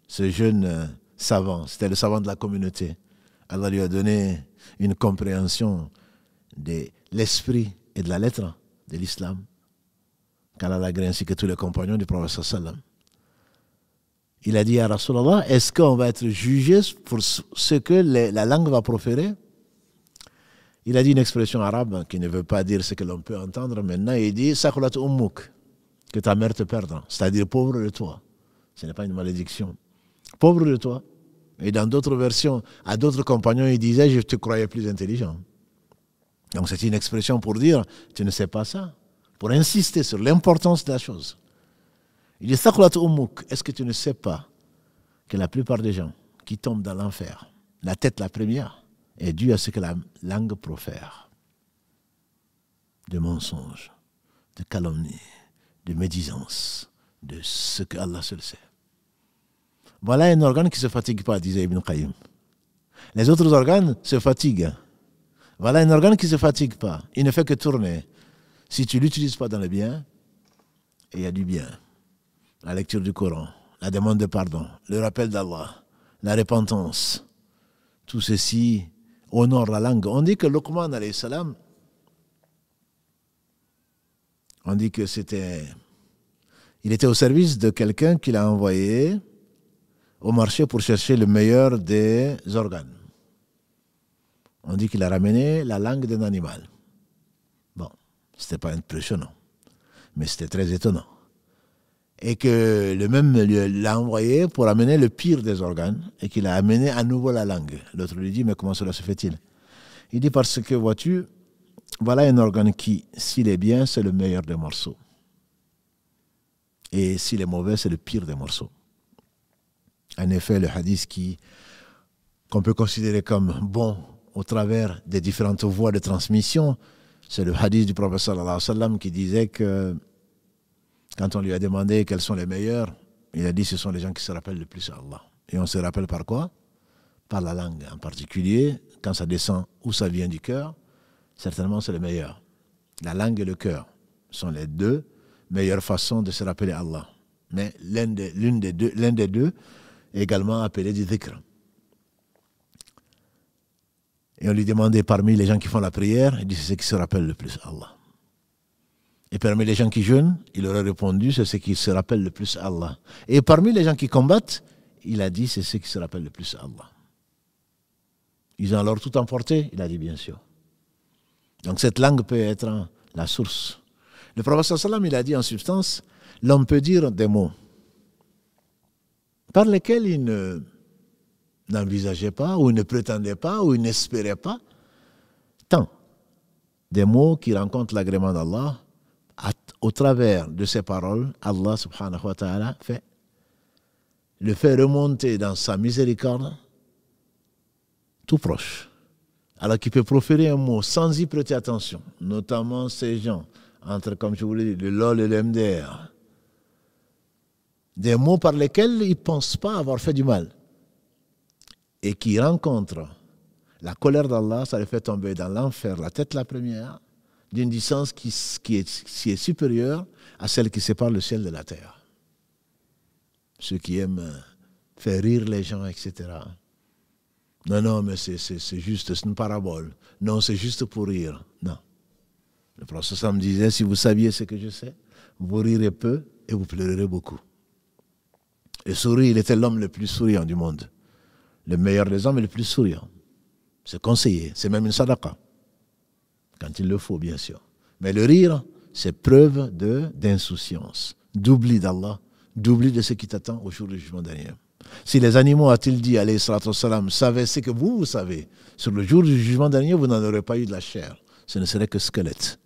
Ce jeune euh, savant, c'était le savant de la communauté. Allah lui a donné une compréhension de l'esprit et de la lettre de l'islam. Qu'Allah gré ainsi que tous les compagnons du prophète sallam. Il a dit à Rasulallah, est-ce qu'on va être jugé pour ce que la langue va proférer Il a dit une expression arabe qui ne veut pas dire ce que l'on peut entendre maintenant. Il dit « Sakhulat ummuk » que ta mère te perdra. Hein. C'est-à-dire pauvre de toi. Ce n'est pas une malédiction. Pauvre de toi. Et dans d'autres versions, à d'autres compagnons, il disait, je te croyais plus intelligent. Donc c'est une expression pour dire, tu ne sais pas ça. Pour insister sur l'importance de la chose. Il dit, est-ce que tu ne sais pas que la plupart des gens qui tombent dans l'enfer, la tête la première, est due à ce que la langue profère de mensonges, de calomnies de médisance, de ce que Allah seul sait. Voilà un organe qui ne se fatigue pas, disait Ibn Qayyim. Les autres organes se fatiguent. Voilà un organe qui ne se fatigue pas. Il ne fait que tourner. Si tu ne l'utilises pas dans le bien, il y a du bien. La lecture du Coran, la demande de pardon, le rappel d'Allah, la repentance. Tout ceci honore la langue. On dit que Luqman, salam, on dit que c'était. Il était au service de quelqu'un qu'il a envoyé au marché pour chercher le meilleur des organes. On dit qu'il a ramené la langue d'un animal. Bon, c'était pas impressionnant, mais c'était très étonnant. Et que le même l'a envoyé pour amener le pire des organes et qu'il a amené à nouveau la langue. L'autre lui dit Mais comment cela se fait-il Il dit Parce que, vois-tu, voilà un organe qui, s'il est bien, c'est le meilleur des morceaux. Et s'il est mauvais, c'est le pire des morceaux. En effet, le hadith qui, qu'on peut considérer comme bon au travers des différentes voies de transmission, c'est le hadith du prophète Allah sallam qui disait que quand on lui a demandé quels sont les meilleurs, il a dit ce sont les gens qui se rappellent le plus à Allah. Et on se rappelle par quoi Par la langue en particulier, quand ça descend ou ça vient du cœur, certainement c'est le meilleur. La langue et le cœur sont les deux meilleures façons de se rappeler Allah. Mais l'un des, deux, des deux est également appelé du dhikr. Et on lui demandait parmi les gens qui font la prière, il dit c'est ce qui se rappelle le plus Allah. Et parmi les gens qui jeûnent, il aurait répondu c'est ce qui se rappelle le plus Allah. Et parmi les gens qui combattent, il a dit c'est ce qui se rappelle le plus Allah. Ils ont alors tout emporté Il a dit bien sûr. Donc cette langue peut être la source. Le prophète sallam, il a dit en substance, l'homme peut dire des mots par lesquels il ne, n'envisageait pas, ou il ne prétendait pas, ou il n'espérait pas, tant des mots qui rencontrent l'agrément d'Allah, au travers de ces paroles, Allah subhanahu wa ta'ala fait, le fait remonter dans sa miséricorde tout proche alors qu'il peut proférer un mot sans y prêter attention, notamment ces gens, entre, comme je vous l'ai dit, le LOL et le MDR. Des mots par lesquels ils ne pensent pas avoir fait du mal. Et qui rencontrent la colère d'Allah, ça les fait tomber dans l'enfer, la tête la première, d'une distance qui, qui est supérieure à celle qui sépare le ciel de la terre. Ceux qui aiment faire rire les gens, etc. Non, non, mais c'est juste, c'est une parabole. Non, c'est juste pour rire. Non. Le prophète me disait, si vous saviez ce que je sais, vous rirez peu et vous pleurerez beaucoup. Et sourire, il était l'homme le plus souriant du monde. Le meilleur des hommes et le plus souriant. C'est conseillé, c'est même une sadaqa. Quand il le faut, bien sûr. Mais le rire, c'est preuve d'insouciance, d'oubli d'Allah, d'oubli de ce qui t'attend au jour du jugement dernier. Si les animaux, a-t-il dit, alayhi salam, savaient ce que vous, vous savez, sur le jour du jugement dernier, vous n'en aurez pas eu de la chair. Ce ne serait que squelette,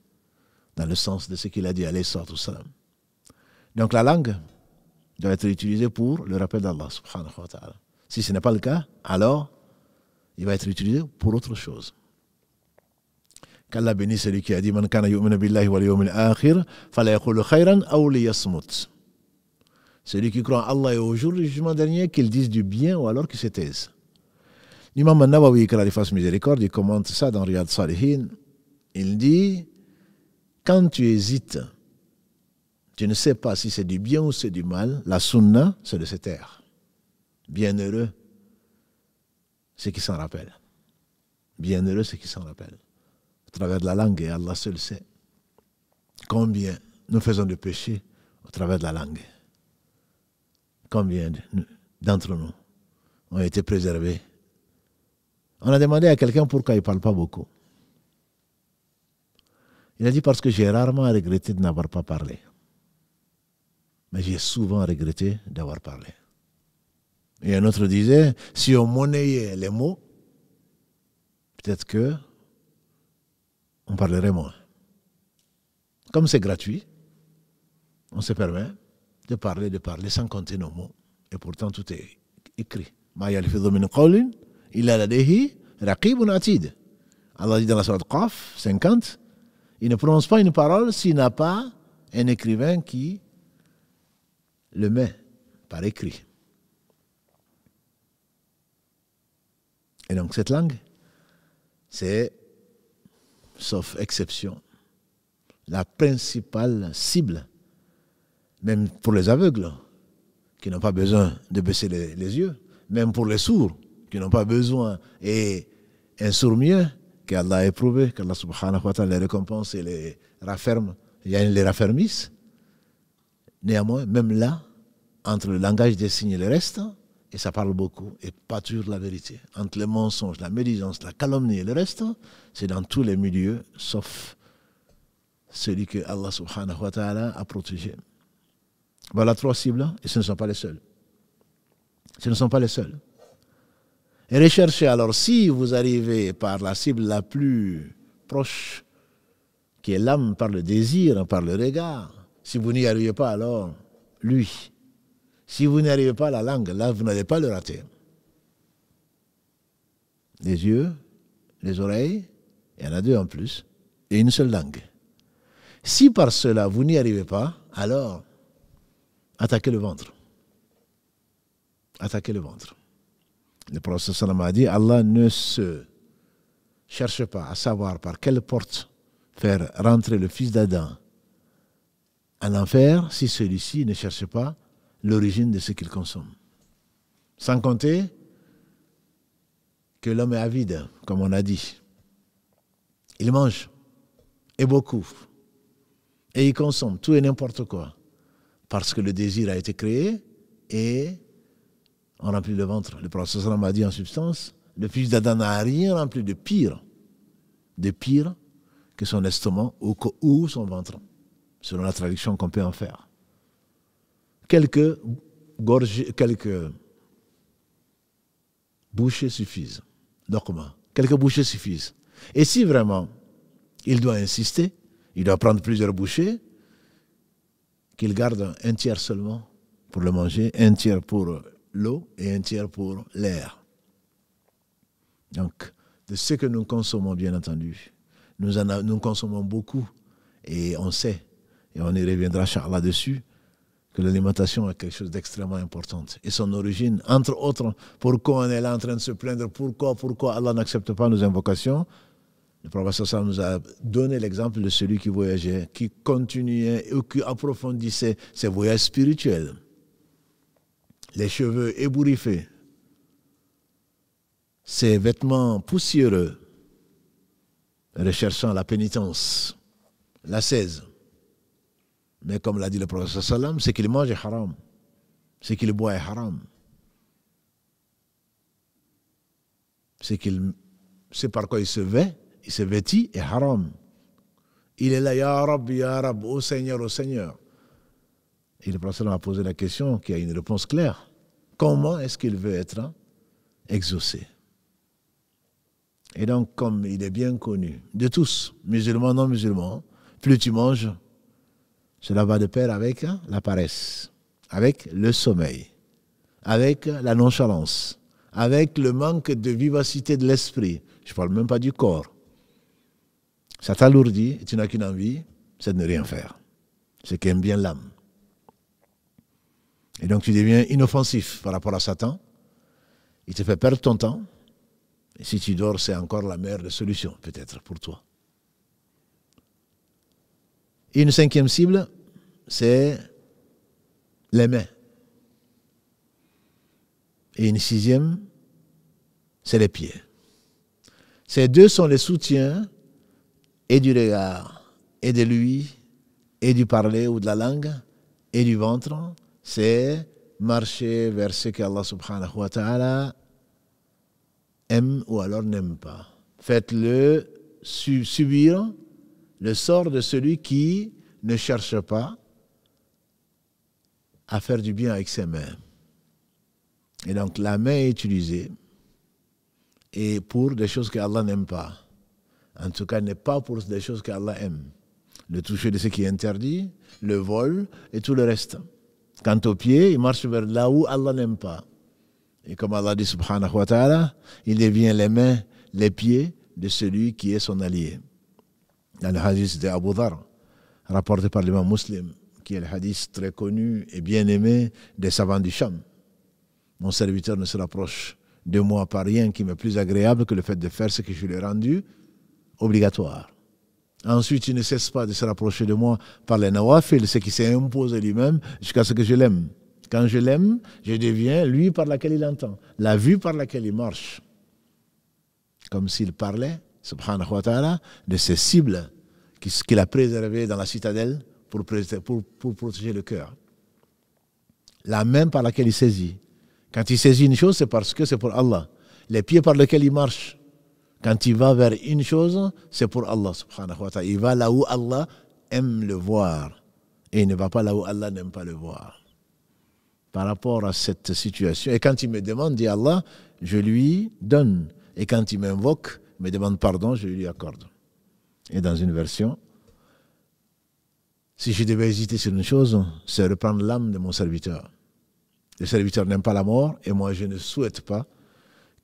dans le sens de ce qu'il a dit, alayhi salam. Donc la langue doit être utilisée pour le rappel d'Allah, subhanahu wa ta'ala. Si ce n'est pas le cas, alors il va être utilisé pour autre chose. Qu'Allah bénisse celui qui a dit Man kana yu'minu billahi akhir, fala khayran celui qui croit en Allah et au jour du jugement dernier, qu'il dise du bien ou alors qu'il se taise. L'imam Nawawi, que la miséricorde, il commente ça dans Riyad Salihin. Il dit Quand tu hésites, tu ne sais pas si c'est du bien ou c'est du mal, la sunna, c'est de se taire. Bienheureux c'est qui s'en rappelle. Bienheureux c'est qui s'en rappelle. Au travers de la langue, et Allah seul sait combien nous faisons de péché au travers de la langue combien d'entre nous ont été préservés On a demandé à quelqu'un pourquoi il ne parle pas beaucoup. Il a dit parce que j'ai rarement regretté de n'avoir pas parlé. Mais j'ai souvent regretté d'avoir parlé. Et un autre disait, si on monnayait les mots, peut-être que on parlerait moins. Comme c'est gratuit, on se permet de parler, de parler sans compter nos mots. Et pourtant, tout est écrit. Allah dit dans la Surah Qaf 50 il ne prononce pas une parole s'il n'a pas un écrivain qui le met par écrit. Et donc cette langue, c'est, sauf exception, la principale cible même pour les aveugles, qui n'ont pas besoin de baisser les, yeux, même pour les sourds, qui n'ont pas besoin. Et un sourd mieux, qu'Allah a éprouvé, qu'Allah subhanahu wa ta'ala les récompense et les rafferme, il les raffermisse. Néanmoins, même là, entre le langage des signes et le reste, et ça parle beaucoup, et pas toujours la vérité. Entre les mensonges, la médisance, la calomnie et le reste, c'est dans tous les milieux, sauf celui que Allah subhanahu wa ta'ala a protégé. Voilà trois cibles, hein, et ce ne sont pas les seuls. Ce ne sont pas les seuls. Et recherchez alors, si vous arrivez par la cible la plus proche, qui est l'âme, par le désir, par le regard, si vous n'y arrivez pas, alors lui. Si vous n'y arrivez pas à la langue, là, vous n'allez pas le rater. Les yeux, les oreilles, il y en a deux en plus, et une seule langue. Si par cela, vous n'y arrivez pas, alors attaquer le ventre. Attaquer le ventre. Le prophète a dit, Allah ne se cherche pas à savoir par quelle porte faire rentrer le fils d'Adam à l'enfer si celui-ci ne cherche pas l'origine de ce qu'il consomme. Sans compter que l'homme est avide, comme on a dit. Il mange, et beaucoup, et il consomme tout et n'importe quoi parce que le désir a été créé et on remplit le ventre. Le prophète m'a dit en substance, le fils d'Adam n'a rien rempli de pire, de pire que son estomac ou, son ventre, selon la traduction qu'on peut en faire. Quelques gorgées, quelques bouchées suffisent. Donc, quelques bouchées suffisent. Et si vraiment il doit insister, il doit prendre plusieurs bouchées, qu'il garde un tiers seulement pour le manger, un tiers pour l'eau et un tiers pour l'air. Donc, de ce que nous consommons, bien entendu, nous, en consommons beaucoup et on sait, et on y reviendra, Charles, dessus que l'alimentation est quelque chose d'extrêmement important. Et son origine, entre autres, pourquoi on est là en train de se plaindre, pourquoi, pourquoi Allah n'accepte pas nos invocations, le professeur nous a donné l'exemple de celui qui voyageait, qui continuait ou qui approfondissait ses voyages spirituels. Les cheveux ébouriffés, ses vêtements poussiéreux, recherchant la pénitence, la Mais comme l'a dit le professeur Salam, ce qu'il mange est haram, ce qu'il boit est haram, ce, qu'il, c'est par quoi il se vêt il se vêtit et haram. Il est là, Ya Rab, Ya Seigneur, au Seigneur. Et le professeur a posé la question qui a une réponse claire. Comment est-ce qu'il veut être exaucé Et donc, comme il est bien connu de tous, musulmans, non musulmans, plus tu manges, cela va de pair avec la paresse, avec le sommeil, avec la nonchalance, avec le manque de vivacité de l'esprit. Je ne parle même pas du corps ça t'alourdit et tu n'as qu'une envie, c'est de ne rien faire. C'est qu'aime bien l'âme. Et donc tu deviens inoffensif par rapport à Satan. Il te fait perdre ton temps. Et si tu dors, c'est encore la meilleure solution, peut-être, pour toi. Et une cinquième cible, c'est les mains. Et une sixième, c'est les pieds. Ces deux sont les soutiens et du regard, et de lui, et du parler ou de la langue, et du ventre, c'est marcher vers ce qu'Allah subhanahu wa ta'ala aime ou alors n'aime pas. Faites-le subir le sort de celui qui ne cherche pas à faire du bien avec ses mains. Et donc la main est utilisée et pour des choses que Allah n'aime pas en tout cas, n'est pas pour des choses qu'Allah aime. Le toucher de ce qui est interdit, le vol et tout le reste. Quant aux pieds, il marche vers là où Allah n'aime pas. Et comme Allah dit subhanahu wa ta'ala, il devient les mains, les pieds de celui qui est son allié. Dans le hadith de Abu Dhar, rapporté par l'imam muslim, qui est le hadith très connu et bien aimé des savants du Cham. Mon serviteur ne se rapproche de moi par rien qui m'est plus agréable que le fait de faire ce que je lui ai rendu obligatoire. Ensuite, il ne cesse pas de se rapprocher de moi par les nawafil, ce qui s'est imposé lui-même jusqu'à ce que je l'aime. Quand je l'aime, je deviens lui par laquelle il entend, la vue par laquelle il marche. Comme s'il parlait, subhanahu wa ta'ala, de ses cibles qu'il a préservées dans la citadelle pour, pour protéger le cœur. La main par laquelle il saisit. Quand il saisit une chose, c'est parce que c'est pour Allah. Les pieds par lesquels il marche, quand il va vers une chose, c'est pour Allah subhanahu wa ta'ala. Il va là où Allah aime le voir. Et il ne va pas là où Allah n'aime pas le voir. Par rapport à cette situation. Et quand il me demande, dit Allah, je lui donne. Et quand il m'invoque, me demande pardon, je lui accorde. Et dans une version, si je devais hésiter sur une chose, c'est reprendre l'âme de mon serviteur. Le serviteur n'aime pas la mort et moi je ne souhaite pas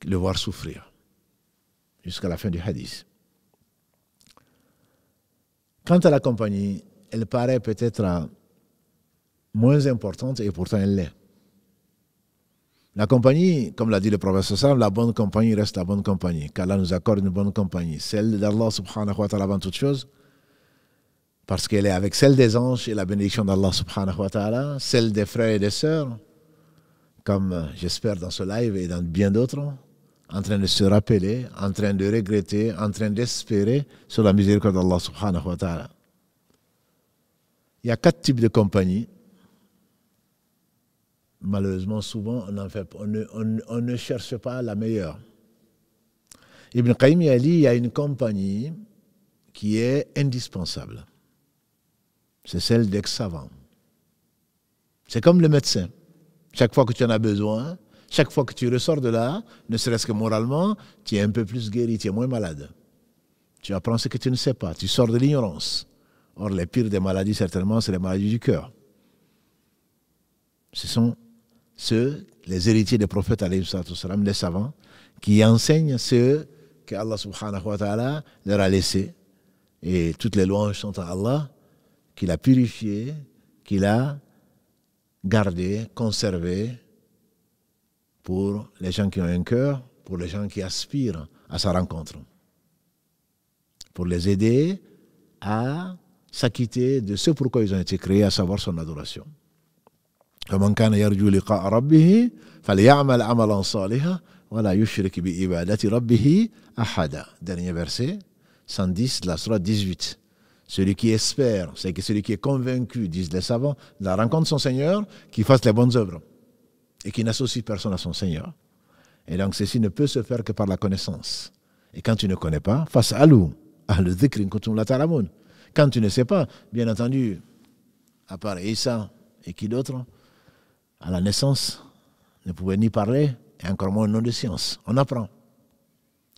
le voir souffrir jusqu'à la fin du hadith. Quant à la compagnie, elle paraît peut-être moins importante et pourtant elle l'est. La compagnie, comme l'a dit le prophète la bonne compagnie reste la bonne compagnie, qu'Allah nous accorde une bonne compagnie, celle d'Allah subhanahu wa ta'ala avant toute chose, parce qu'elle est avec celle des anges et la bénédiction d'Allah subhanahu wa ta'ala, celle des frères et des sœurs, comme j'espère dans ce live et dans bien d'autres, en train de se rappeler, en train de regretter, en train d'espérer sur la miséricorde d'Allah subhanahu wa ta'ala. Il y a quatre types de compagnies. Malheureusement, souvent, on, fait, on, ne, cherche pas la meilleure. Ibn Qayyim il y a une compagnie qui est indispensable. C'est celle d'ex-savants. C'est comme le médecin. Chaque fois que tu en as besoin, chaque fois que tu ressors de là, ne serait-ce que moralement, tu es un peu plus guéri, tu es moins malade. Tu apprends ce que tu ne sais pas, tu sors de l'ignorance. Or, les pires des maladies, certainement, c'est les maladies du cœur. Ce sont ceux, les héritiers des prophètes, les savants, qui enseignent ceux que Allah subhanahu wa ta'ala leur a laissé. Et toutes les louanges sont à Allah, qu'il a purifié, qu'il a gardé, conservé, pour les gens qui ont un cœur, pour les gens qui aspirent à sa rencontre, pour les aider à s'acquitter de ce pourquoi ils ont été créés, à savoir son adoration. dernier verset 110 la sourate 18 celui qui espère c'est que celui qui est convaincu disent les savants de la rencontre de son Seigneur qu'il fasse les bonnes œuvres et qui n'associe personne à son Seigneur. Et donc ceci ne peut se faire que par la connaissance. Et quand tu ne connais pas, face à Lou, à le Quand tu ne sais pas, bien entendu, à part Issa et qui d'autre, à la naissance, ne pouvait ni parler, et encore moins au nom de science. On apprend.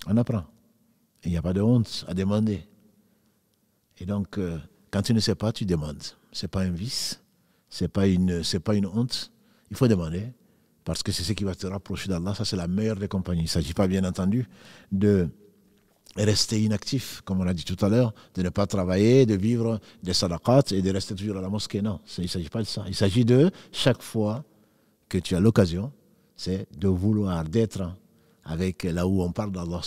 On apprend. Il n'y a pas de honte à demander. Et donc, euh, quand tu ne sais pas, tu demandes. Ce n'est pas un vice, ce n'est pas, pas une honte. Il faut demander parce que c'est ce qui va te rapprocher d'Allah. Ça, c'est la meilleure des compagnies. Il ne s'agit pas, bien entendu, de rester inactif, comme on l'a dit tout à l'heure, de ne pas travailler, de vivre des sadaqat et de rester toujours à la mosquée. Non, il ne s'agit pas de ça. Il s'agit de, chaque fois que tu as l'occasion, c'est de vouloir, d'être avec là où on parle d'Allah,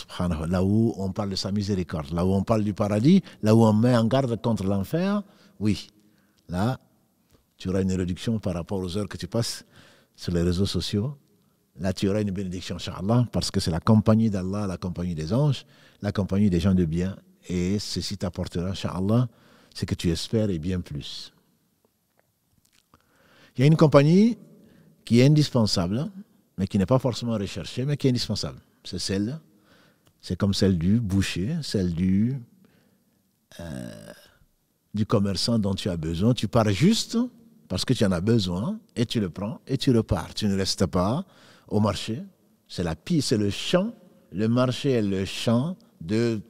là où on parle de sa miséricorde, là où on parle du paradis, là où on met en garde contre l'enfer. Oui, là, tu auras une réduction par rapport aux heures que tu passes sur les réseaux sociaux. Là, tu auras une bénédiction, Inch'Allah, parce que c'est la compagnie d'Allah, la compagnie des anges, la compagnie des gens de bien. Et ceci t'apportera, Inch'Allah, ce que tu espères et bien plus. Il y a une compagnie qui est indispensable, mais qui n'est pas forcément recherchée, mais qui est indispensable. C'est celle, c'est comme celle du boucher, celle du, euh, du commerçant dont tu as besoin. Tu pars juste parce que tu en as besoin et tu le prends et tu repars. Tu ne restes pas au marché. C'est la pire, c'est le champ. Le marché est le champ de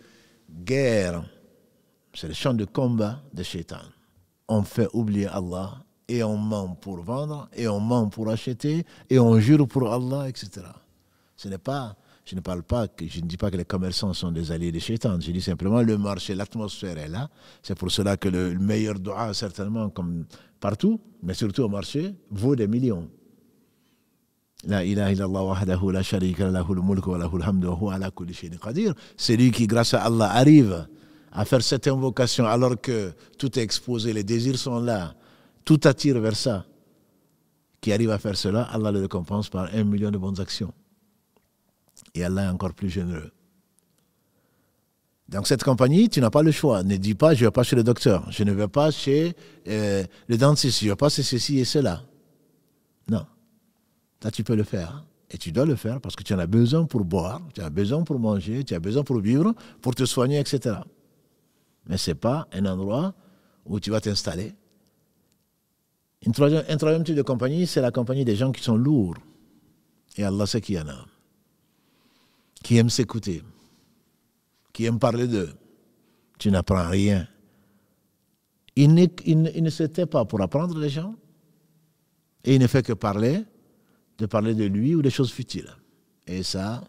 guerre. C'est le champ de combat de Shaitan. On fait oublier Allah et on ment pour vendre et on ment pour acheter et on jure pour Allah, etc. Ce n'est pas, je ne parle pas, je ne dis pas que les commerçants sont des alliés de Shaitan. Je dis simplement le marché, l'atmosphère est là. C'est pour cela que le meilleur doigt, certainement, comme partout, mais surtout au marché, vaut des millions. La ilaha illallah wahdahu la sharika wa lahul ala qui, grâce à Allah, arrive à faire cette invocation alors que tout est exposé, les désirs sont là, tout attire vers ça. Qui arrive à faire cela, Allah le récompense par un million de bonnes actions. Et Allah est encore plus généreux. Donc cette compagnie, tu n'as pas le choix. Ne dis pas, je vais pas chez le docteur, je ne vais pas chez euh, le dentiste, je ne vais pas chez ceci et cela. Non. Là, tu peux le faire. Et tu dois le faire parce que tu en as besoin pour boire, tu as besoin pour manger, tu as besoin pour vivre, pour te soigner, etc. Mais ce n'est pas un endroit où tu vas t'installer. Un troisième, un troisième type de compagnie, c'est la compagnie des gens qui sont lourds. Et Allah sait qu'il y en a. Qui aiment s'écouter qui aime parler d'eux. Tu n'apprends rien. Il, ne, s'était pas pour apprendre les gens. Et il ne fait que parler, de parler de lui ou des choses futiles. Et ça,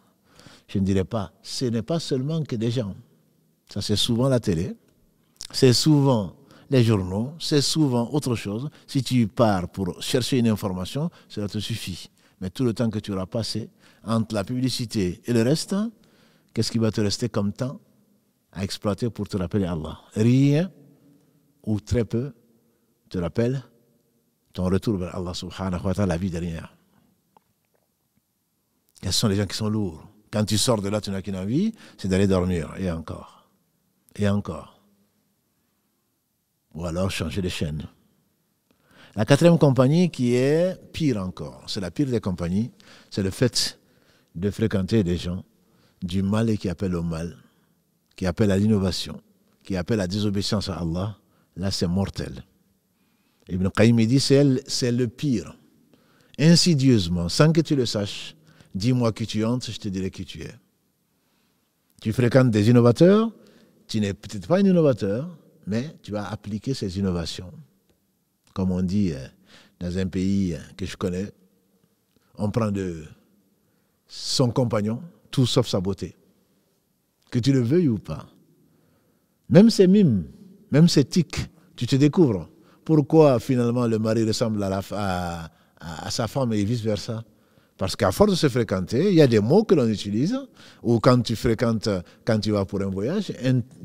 je ne dirais pas, ce n'est pas seulement que des gens. Ça, c'est souvent la télé, c'est souvent les journaux, c'est souvent autre chose. Si tu pars pour chercher une information, cela te suffit. Mais tout le temps que tu auras passé entre la publicité et le reste, qu'est-ce qui va te rester comme temps à exploiter pour te rappeler Allah Rien ou très peu te rappelle ton retour vers Allah subhanahu wa ta'ala la vie dernière. Quels sont les gens qui sont lourds Quand tu sors de là, tu n'as qu'une envie, c'est d'aller dormir, et encore, et encore. Ou alors changer de chaîne. La quatrième compagnie qui est pire encore, c'est la pire des compagnies, c'est le fait de fréquenter des gens du mal et qui appelle au mal, qui appelle à l'innovation, qui appelle à la désobéissance à Allah, là c'est mortel. Ibn Qayyim dit c'est le pire. Insidieusement, sans que tu le saches, dis-moi qui tu entres, je te dirai qui tu es. Tu fréquentes des innovateurs, tu n'es peut-être pas un innovateur, mais tu vas appliquer ces innovations. Comme on dit euh, dans un pays euh, que je connais, on prend de son compagnon, tout sauf sa beauté. Que tu le veuilles ou pas. Même ses mimes, même ses tics, tu te découvres. Pourquoi finalement le mari ressemble à, la, sa femme et vice-versa parce qu'à force de se fréquenter, il y a des mots que l'on utilise, ou quand tu fréquentes, quand tu vas pour un voyage,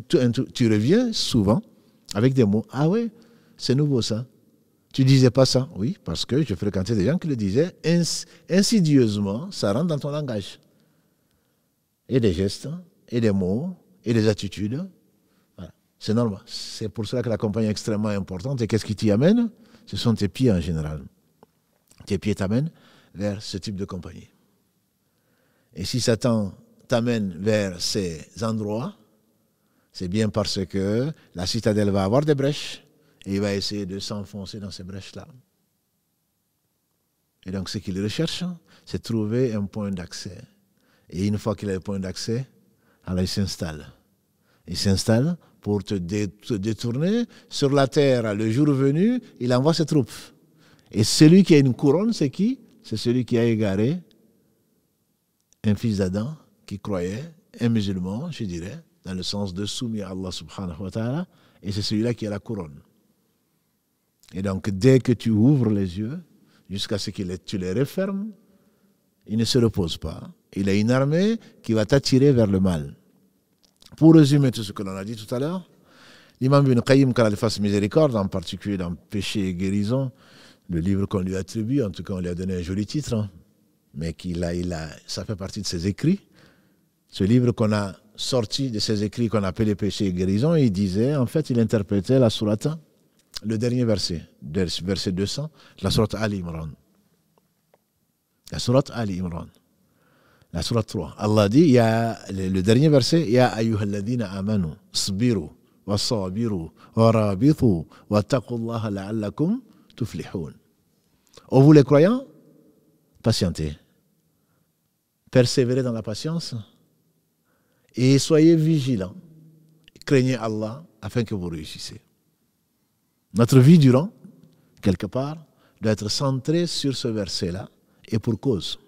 tu, reviens souvent avec des mots. Ah ouais, c'est nouveau ça. Tu disais pas ça. Oui, parce que je fréquentais des gens qui le disaient insidieusement, ça rentre dans ton langage et des gestes, et des mots, et des attitudes. Voilà. C'est normal. C'est pour cela que la compagnie est extrêmement importante. Et qu'est-ce qui t'y amène Ce sont tes pieds en général. Tes pieds t'amènent vers ce type de compagnie. Et si Satan t'amène vers ces endroits, c'est bien parce que la citadelle va avoir des brèches et il va essayer de s'enfoncer dans ces brèches-là. Et donc ce qu'il recherche, c'est trouver un point d'accès et une fois qu'il a le point d'accès, alors il s'installe. Il s'installe pour te, détourner sur la terre. Le jour venu, il envoie ses troupes. Et celui qui a une couronne, c'est qui C'est celui qui a égaré un fils d'Adam qui croyait, un musulman, je dirais, dans le sens de soumis à Allah subhanahu wa ta'ala, et c'est celui-là qui a la couronne. Et donc, dès que tu ouvres les yeux, jusqu'à ce que tu les refermes, il ne se repose pas il a une armée qui va t'attirer vers le mal. Pour résumer tout ce que l'on a dit tout à l'heure, l'imam bin Qayyim, il fasse miséricorde, en particulier dans Péché et guérison, le livre qu'on lui attribue, en tout cas on lui a donné un joli titre, hein, mais qu'il a, il a, ça fait partie de ses écrits. Ce livre qu'on a sorti de ses écrits qu'on appelle Péché et guérison, il disait, en fait, il interprétait la sourate, le dernier verset, verset 200, la sourate Ali Imran. La sourate Ali Imran. La surah 3. Allah dit, le, dernier verset, Ya ayyuhalladhina amanu, sbiru, wa sabiru, wa rabithu, wa taqullaha la'allakum tuflihun. Oh vous les croyants, patientez. Persévérez dans la patience et soyez vigilants. Craignez Allah afin que vous réussissiez. Notre vie durant, quelque part, doit être centrée sur ce verset-là et pour cause.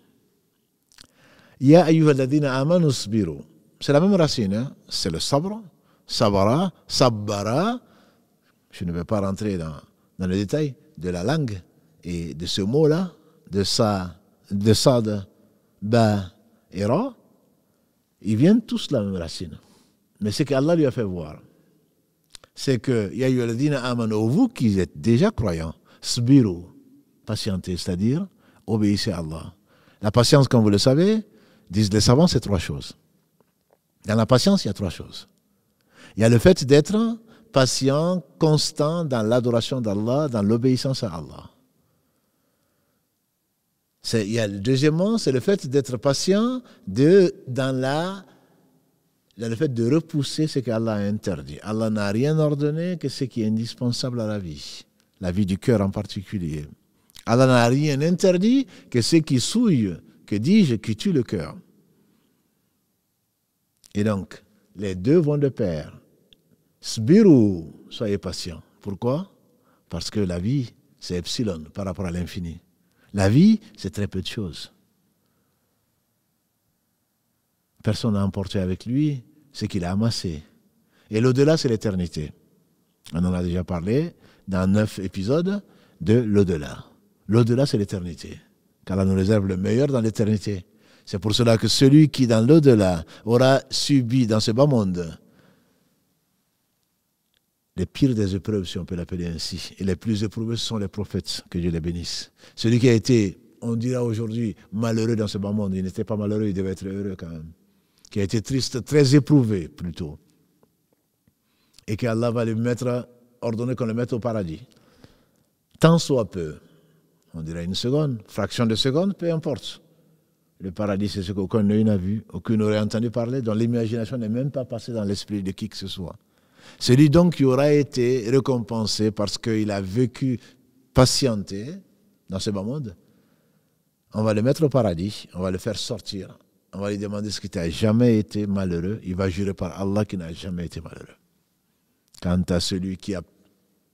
Ya amanu C'est la même racine, hein. c'est le sabre, sabara, sabara. Je ne vais pas rentrer dans, dans le détail de la langue et de ce mot-là, de sa, de sad, ba et ra. Ils viennent tous de la même racine. Mais ce qu'Allah lui a fait voir, c'est que Ya amanu, vous qui êtes déjà croyants, sbiru, patientez, c'est-à-dire obéissez à Allah. La patience, comme vous le savez, disent les savants, c'est trois choses. Dans la patience, il y a trois choses. Il y a le fait d'être patient, constant dans l'adoration d'Allah, dans l'obéissance à Allah. Il y a, deuxièmement, c'est le fait d'être patient de, dans, la, dans le fait de repousser ce qu'Allah a interdit. Allah n'a rien ordonné que ce qui est indispensable à la vie, la vie du cœur en particulier. Allah n'a rien interdit que ce qui souille que dis-je, qui tue le cœur. Et donc, les deux vont de pair. Sbiru, soyez patient. Pourquoi Parce que la vie, c'est epsilon par rapport à l'infini. La vie, c'est très peu de choses. Personne n'a emporté avec lui ce qu'il a amassé. Et l'au-delà, c'est l'éternité. On en a déjà parlé dans neuf épisodes de l'au-delà. L'au-delà, c'est l'éternité qu'Allah nous réserve le meilleur dans l'éternité. C'est pour cela que celui qui, dans l'au-delà, aura subi dans ce bas monde les pires des épreuves, si on peut l'appeler ainsi, et les plus éprouvés, sont les prophètes, que Dieu les bénisse. Celui qui a été, on dira aujourd'hui, malheureux dans ce bas monde, il n'était pas malheureux, il devait être heureux quand même, qui a été triste, très éprouvé plutôt, et qu'Allah va lui mettre, ordonner qu'on le mette au paradis, tant soit peu on dirait une seconde, fraction de seconde, peu importe. Le paradis, c'est ce qu'aucun n'a vu, aucun n'aurait entendu parler, dont l'imagination n'est même pas passée dans l'esprit de qui que ce soit. Celui donc qui aura été récompensé parce qu'il a vécu patienté dans ce bas monde, on va le mettre au paradis, on va le faire sortir, on va lui demander ce qui n'a jamais été malheureux, il va jurer par Allah qui n'a jamais été malheureux. Quant à celui qui a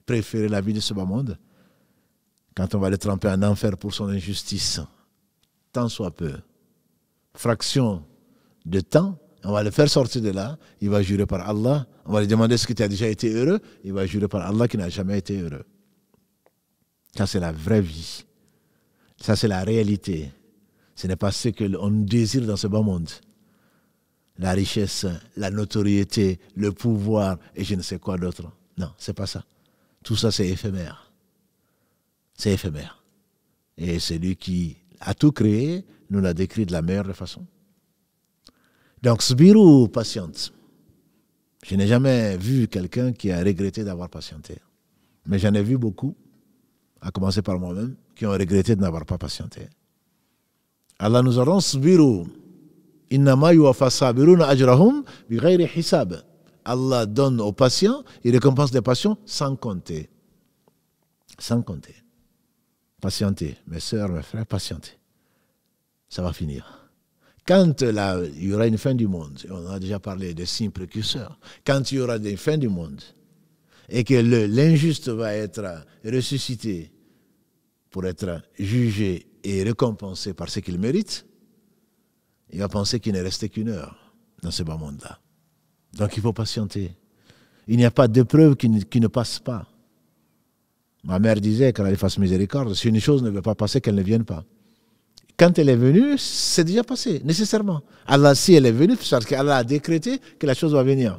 préféré la vie de ce bas monde, quand on va le tremper en enfer pour son injustice, tant soit peu, fraction de temps, on va le faire sortir de là, il va jurer par Allah, on va lui demander ce qui tu déjà été heureux, il va jurer par Allah qu'il n'a jamais été heureux. Ça, c'est la vraie vie. Ça, c'est la réalité. Ce n'est pas ce que l'on désire dans ce bon monde. La richesse, la notoriété, le pouvoir et je ne sais quoi d'autre. Non, c'est pas ça. Tout ça, c'est éphémère c'est éphémère. Et c'est lui qui a tout créé, nous l'a décrit de la meilleure façon. Donc, Sbirou patiente. Je n'ai jamais vu quelqu'un qui a regretté d'avoir patienté. Mais j'en ai vu beaucoup, à commencer par moi-même, qui ont regretté de n'avoir pas patienté. Allah nous a Sbirou. Allah donne aux patients, il récompense les patients sans compter. Sans compter patientez, mes soeurs, mes frères, patientez. Ça va finir. Quand il euh, y aura une fin du monde, on a déjà parlé des signes précurseurs, quand il y aura une fin du monde et que l'injuste va être ressuscité pour être jugé et récompensé par ce qu'il mérite, il va penser qu'il ne resté qu'une heure dans ce bas monde-là. Donc il faut patienter. Il n'y a pas de preuves qui ne passent pas. Ma mère disait qu'elle allait fasse miséricorde. Si une chose ne veut pas passer, qu'elle ne vienne pas. Quand elle est venue, c'est déjà passé, nécessairement. Allah, si elle est venue, c'est parce qu'Allah a décrété que la chose va venir.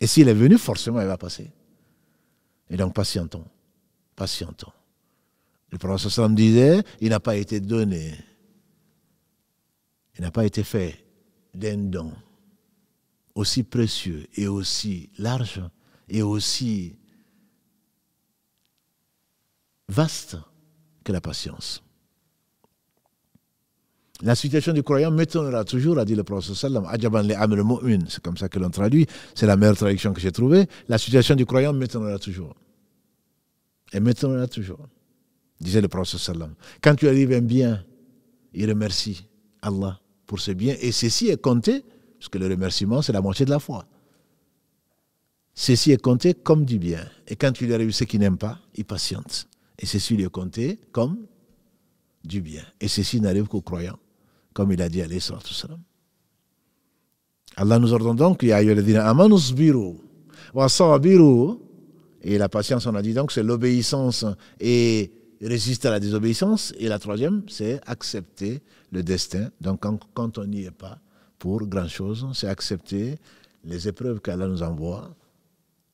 Et s'il est venu, forcément, elle va passer. Et donc, patientons. Patientons. Le prophète sallam disait, il n'a pas été donné. Il n'a pas été fait d'un don aussi précieux et aussi large et aussi vaste que la patience. La situation du croyant m'étonnera toujours, a dit le prophète c'est comme ça que l'on traduit. C'est la meilleure traduction que j'ai trouvée. La situation du croyant m'étonnera toujours. Et m'étonnera toujours, disait le prophète Quand tu arrives un bien, il remercie Allah pour ce bien. Et ceci est compté, parce que le remerciement, c'est la moitié de la foi. Ceci est compté comme du bien. Et quand il arrive ce qu'il n'aime pas, il patiente. Et ceci lui est compté comme du bien. Et ceci n'arrive qu'aux croyants, comme il a dit à l'Israël. Allah nous ordonne donc, et la patience, on a dit donc, c'est l'obéissance et résister à la désobéissance. Et la troisième, c'est accepter le destin. Donc quand, on n'y est pas pour grand-chose, c'est accepter les épreuves qu'Allah nous envoie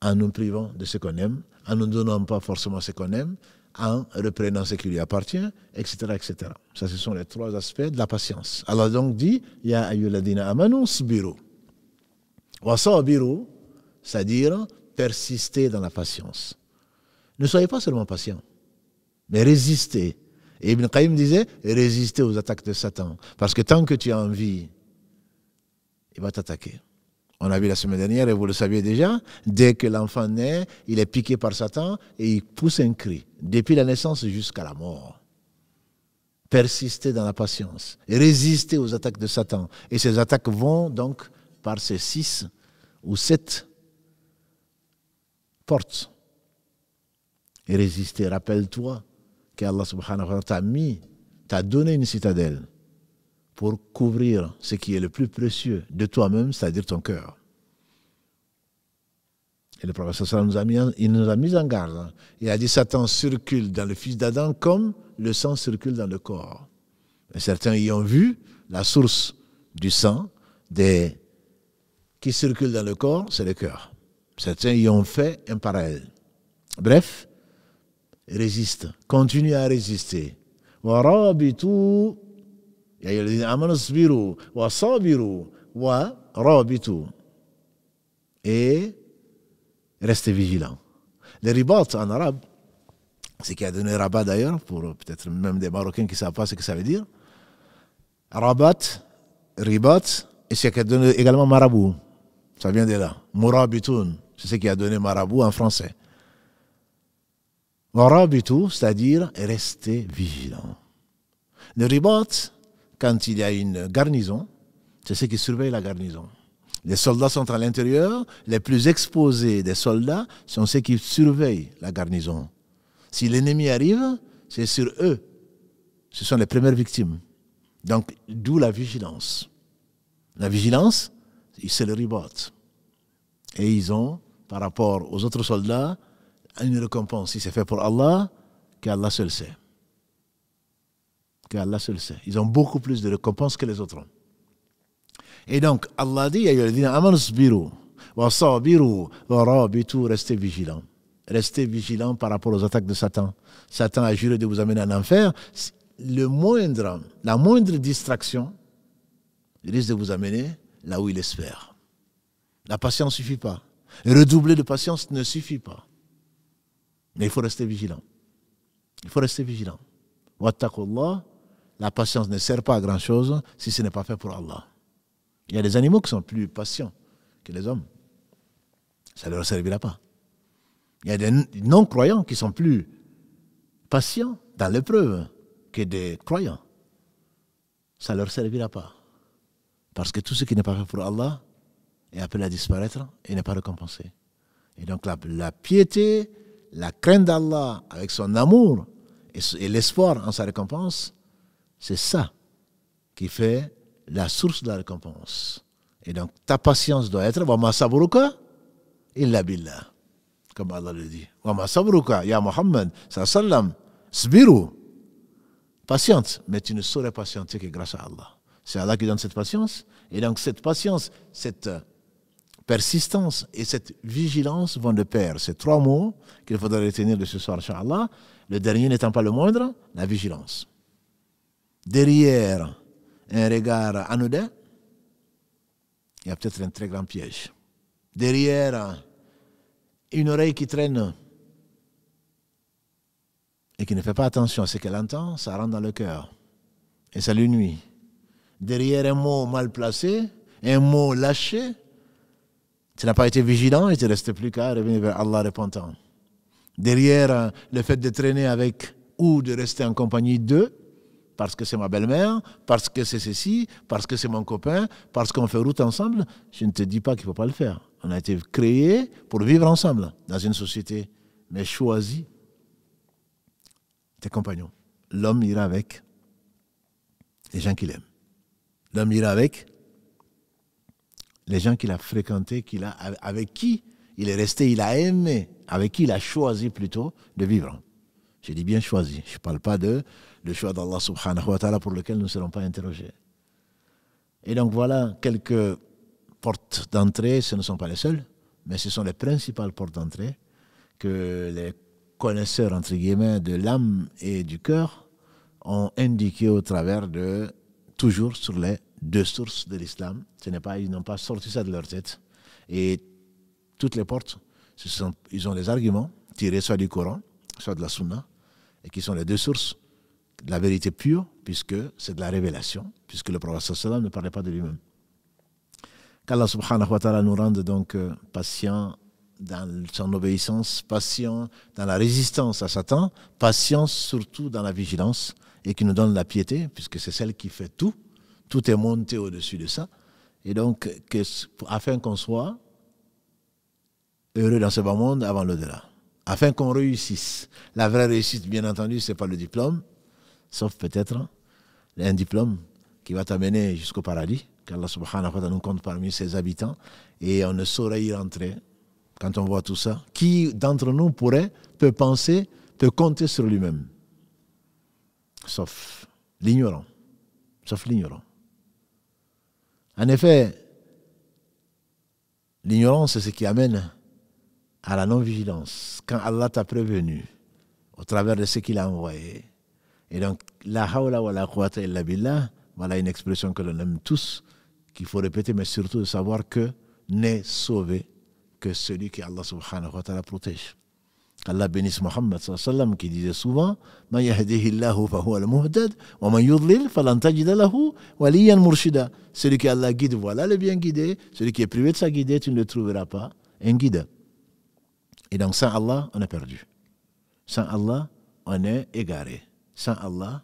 en nous privant de ce qu'on aime, en nous donnant pas forcément ce qu'on aime, en reprenant ce qui lui appartient, etc., etc. Ça, ce sont les trois aspects de la patience. Allah donc dit, Ya ayyuladina amanu sbiru. Wasabiru, c'est-à-dire persister dans la patience. Ne soyez pas seulement patient, mais résistez. Et Ibn Qayyim disait, résistez aux attaques de Satan. Parce que tant que tu as envie, il va t'attaquer. On a vu la semaine dernière et vous le saviez déjà, dès que l'enfant naît, il est piqué par Satan et il pousse un cri, depuis la naissance jusqu'à la mort. Persistez dans la patience, et résistez aux attaques de Satan. Et ces attaques vont donc par ces six ou sept portes. Et résistez, rappelle-toi qu'Allah subhanahu wa ta'ala t'a mis, t'a donné une citadelle pour couvrir ce qui est le plus précieux de toi-même, c'est-à-dire ton cœur. Et le professeur nous a il nous a mis en garde. Hein. Il a dit Satan circule dans le fils d'Adam comme le sang circule dans le corps. Et certains y ont vu la source du sang des, qui circule dans le corps, c'est le cœur. Certains y ont fait un parallèle. Bref, résiste, continue à résister wa et restez vigilants. Le ribat en arabe, ce qui a donné rabat d'ailleurs, pour euh, peut-être même des Marocains qui ne savent pas ce que ça veut dire. Rabat, ribat, et ce qui a donné également marabout. Ça vient de là. c'est ce qui a donné marabout en français. c'est-à-dire restez vigilant. Le ribat, quand il y a une garnison, c'est ceux qui surveillent la garnison. Les soldats sont à l'intérieur, les plus exposés des soldats sont ceux qui surveillent la garnison. Si l'ennemi arrive, c'est sur eux. Ce sont les premières victimes. Donc, d'où la vigilance. La vigilance, c'est le ribot. Et ils ont, par rapport aux autres soldats, une récompense. Si c'est fait pour Allah, qu'Allah seul sait qu'Allah le sait. Ils ont beaucoup plus de récompenses que les autres Et donc, Allah dit restez vigilants. Restez vigilants par rapport aux attaques de Satan. Satan a juré de vous amener en enfer. Le moindre, la moindre distraction risque de vous amener là où il espère. La patience ne suffit pas. Redoubler de patience ne suffit pas. Mais il faut rester vigilant. Il faut rester vigilant. Allah la patience ne sert pas à grand-chose si ce n'est pas fait pour Allah. Il y a des animaux qui sont plus patients que les hommes. Ça ne leur servira pas. Il y a des non-croyants qui sont plus patients dans l'épreuve que des croyants. Ça ne leur servira pas. Parce que tout ce qui n'est pas fait pour Allah est appelé à disparaître et n'est pas récompensé. Et donc la, piété, la crainte d'Allah avec son amour et l'espoir en sa récompense, c'est ça qui fait la source de la récompense. Et donc, ta patience doit être Wama sabruka illa Comme Allah le dit. Wama sabruka, ya Muhammad, sallam, sbiru. Patiente, mais tu ne saurais patienter que grâce à Allah. C'est Allah qui donne cette patience. Et donc, cette patience, cette euh, persistance et cette vigilance vont de pair. Ces trois mots qu'il faudrait retenir de ce soir, Inch'Allah. Le dernier n'étant pas le moindre, la vigilance derrière un regard anodin, il y a peut-être un très grand piège. Derrière une oreille qui traîne et qui ne fait pas attention à ce qu'elle entend, ça rentre dans le cœur et ça lui nuit. Derrière un mot mal placé, un mot lâché, tu n'as pas été vigilant et tu ne restes plus qu'à revenir vers Allah repentant. Derrière le fait de traîner avec ou de rester en compagnie d'eux, parce que c'est ma belle-mère, parce que c'est ceci, parce que c'est mon copain, parce qu'on fait route ensemble, je ne te dis pas qu'il ne faut pas le faire. On a été créé pour vivre ensemble dans une société. Mais choisis tes compagnons. L'homme ira avec les gens qu'il aime. L'homme ira avec les gens qu'il a fréquentés, qu'il a, avec qui il est resté, il a aimé, avec qui il a choisi plutôt de vivre. Je dis bien choisi. Je ne parle pas de le choix d'Allah subhanahu wa ta'ala pour lequel nous ne serons pas interrogés. Et donc voilà quelques portes d'entrée, ce ne sont pas les seules, mais ce sont les principales portes d'entrée que les connaisseurs, entre guillemets, de l'âme et du cœur ont indiquées au travers de, toujours sur les deux sources de l'islam. Ce n'est pas, ils n'ont pas sorti ça de leur tête. Et toutes les portes, ce sont, ils ont des arguments tirés soit du Coran, soit de la Sunna, et qui sont les deux sources la vérité pure, puisque c'est de la révélation, puisque le prophète ne parlait pas de lui-même. Qu'Allah subhanahu wa ta'ala nous rende donc euh, patients dans son obéissance, patients dans la résistance à Satan, patients surtout dans la vigilance, et qui nous donne la piété, puisque c'est celle qui fait tout. Tout est monté au-dessus de ça. Et donc, que, afin qu'on soit heureux dans ce bon monde avant l'au-delà. Afin qu'on réussisse. La vraie réussite, bien entendu, ce n'est pas le diplôme, sauf peut-être un diplôme qui va t'amener jusqu'au paradis, qu'Allah subhanahu wa ta'ala nous compte parmi ses habitants, et on ne saurait y rentrer quand on voit tout ça. Qui d'entre nous pourrait, te penser, te compter sur lui-même Sauf l'ignorant. Sauf l'ignorant. En effet, l'ignorance, c'est ce qui amène à la non-vigilance. Quand Allah t'a prévenu, au travers de ce qu'il a envoyé, et donc, la hawla wa la quwata illa billah, voilà une expression que l'on aime tous, qu'il faut répéter, mais surtout de savoir que n'est sauvé que celui qui Allah subhanahu wa ta'ala protège. Allah bénisse Mohammed sallam qui disait souvent al wa man murshida. Celui qui Allah guide, voilà le bien guidé. Celui qui est privé de sa guidée, tu ne le trouveras pas un guide. Et donc sans Allah, on est perdu. Sans Allah, on est égaré sans Allah,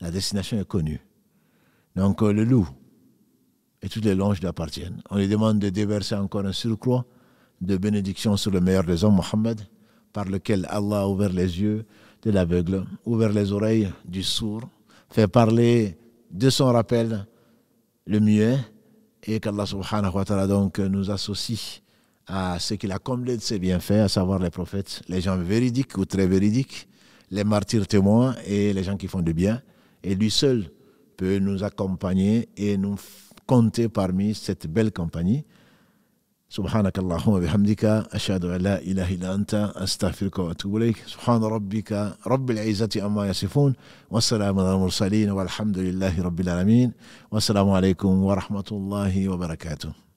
la destination est connue. Donc euh, le loup et toutes les longes lui appartiennent. On lui demande de déverser encore un surcroît de bénédiction sur le meilleur des hommes, Mohammed, par lequel Allah a ouvert les yeux de l'aveugle, ouvert les oreilles du sourd, fait parler de son rappel le muet, et qu'Allah subhanahu wa ta'ala donc nous associe à ce qu'il a comblé de ses bienfaits, à savoir les prophètes, les gens véridiques ou très véridiques, les martyrs témoins et les gens qui font du bien et lui seul peut nous accompagner et nous compter parmi cette belle compagnie subhanak allahumma wa bihamdika ashhadu allah ilaha illa anta astaghfiruka wa atubu subhan rabbika rabbil izati amma yasifun wa assalamu mursalin walhamdulillahi rabbil alamin wa alaykum wa rahmatullahi wa barakatuh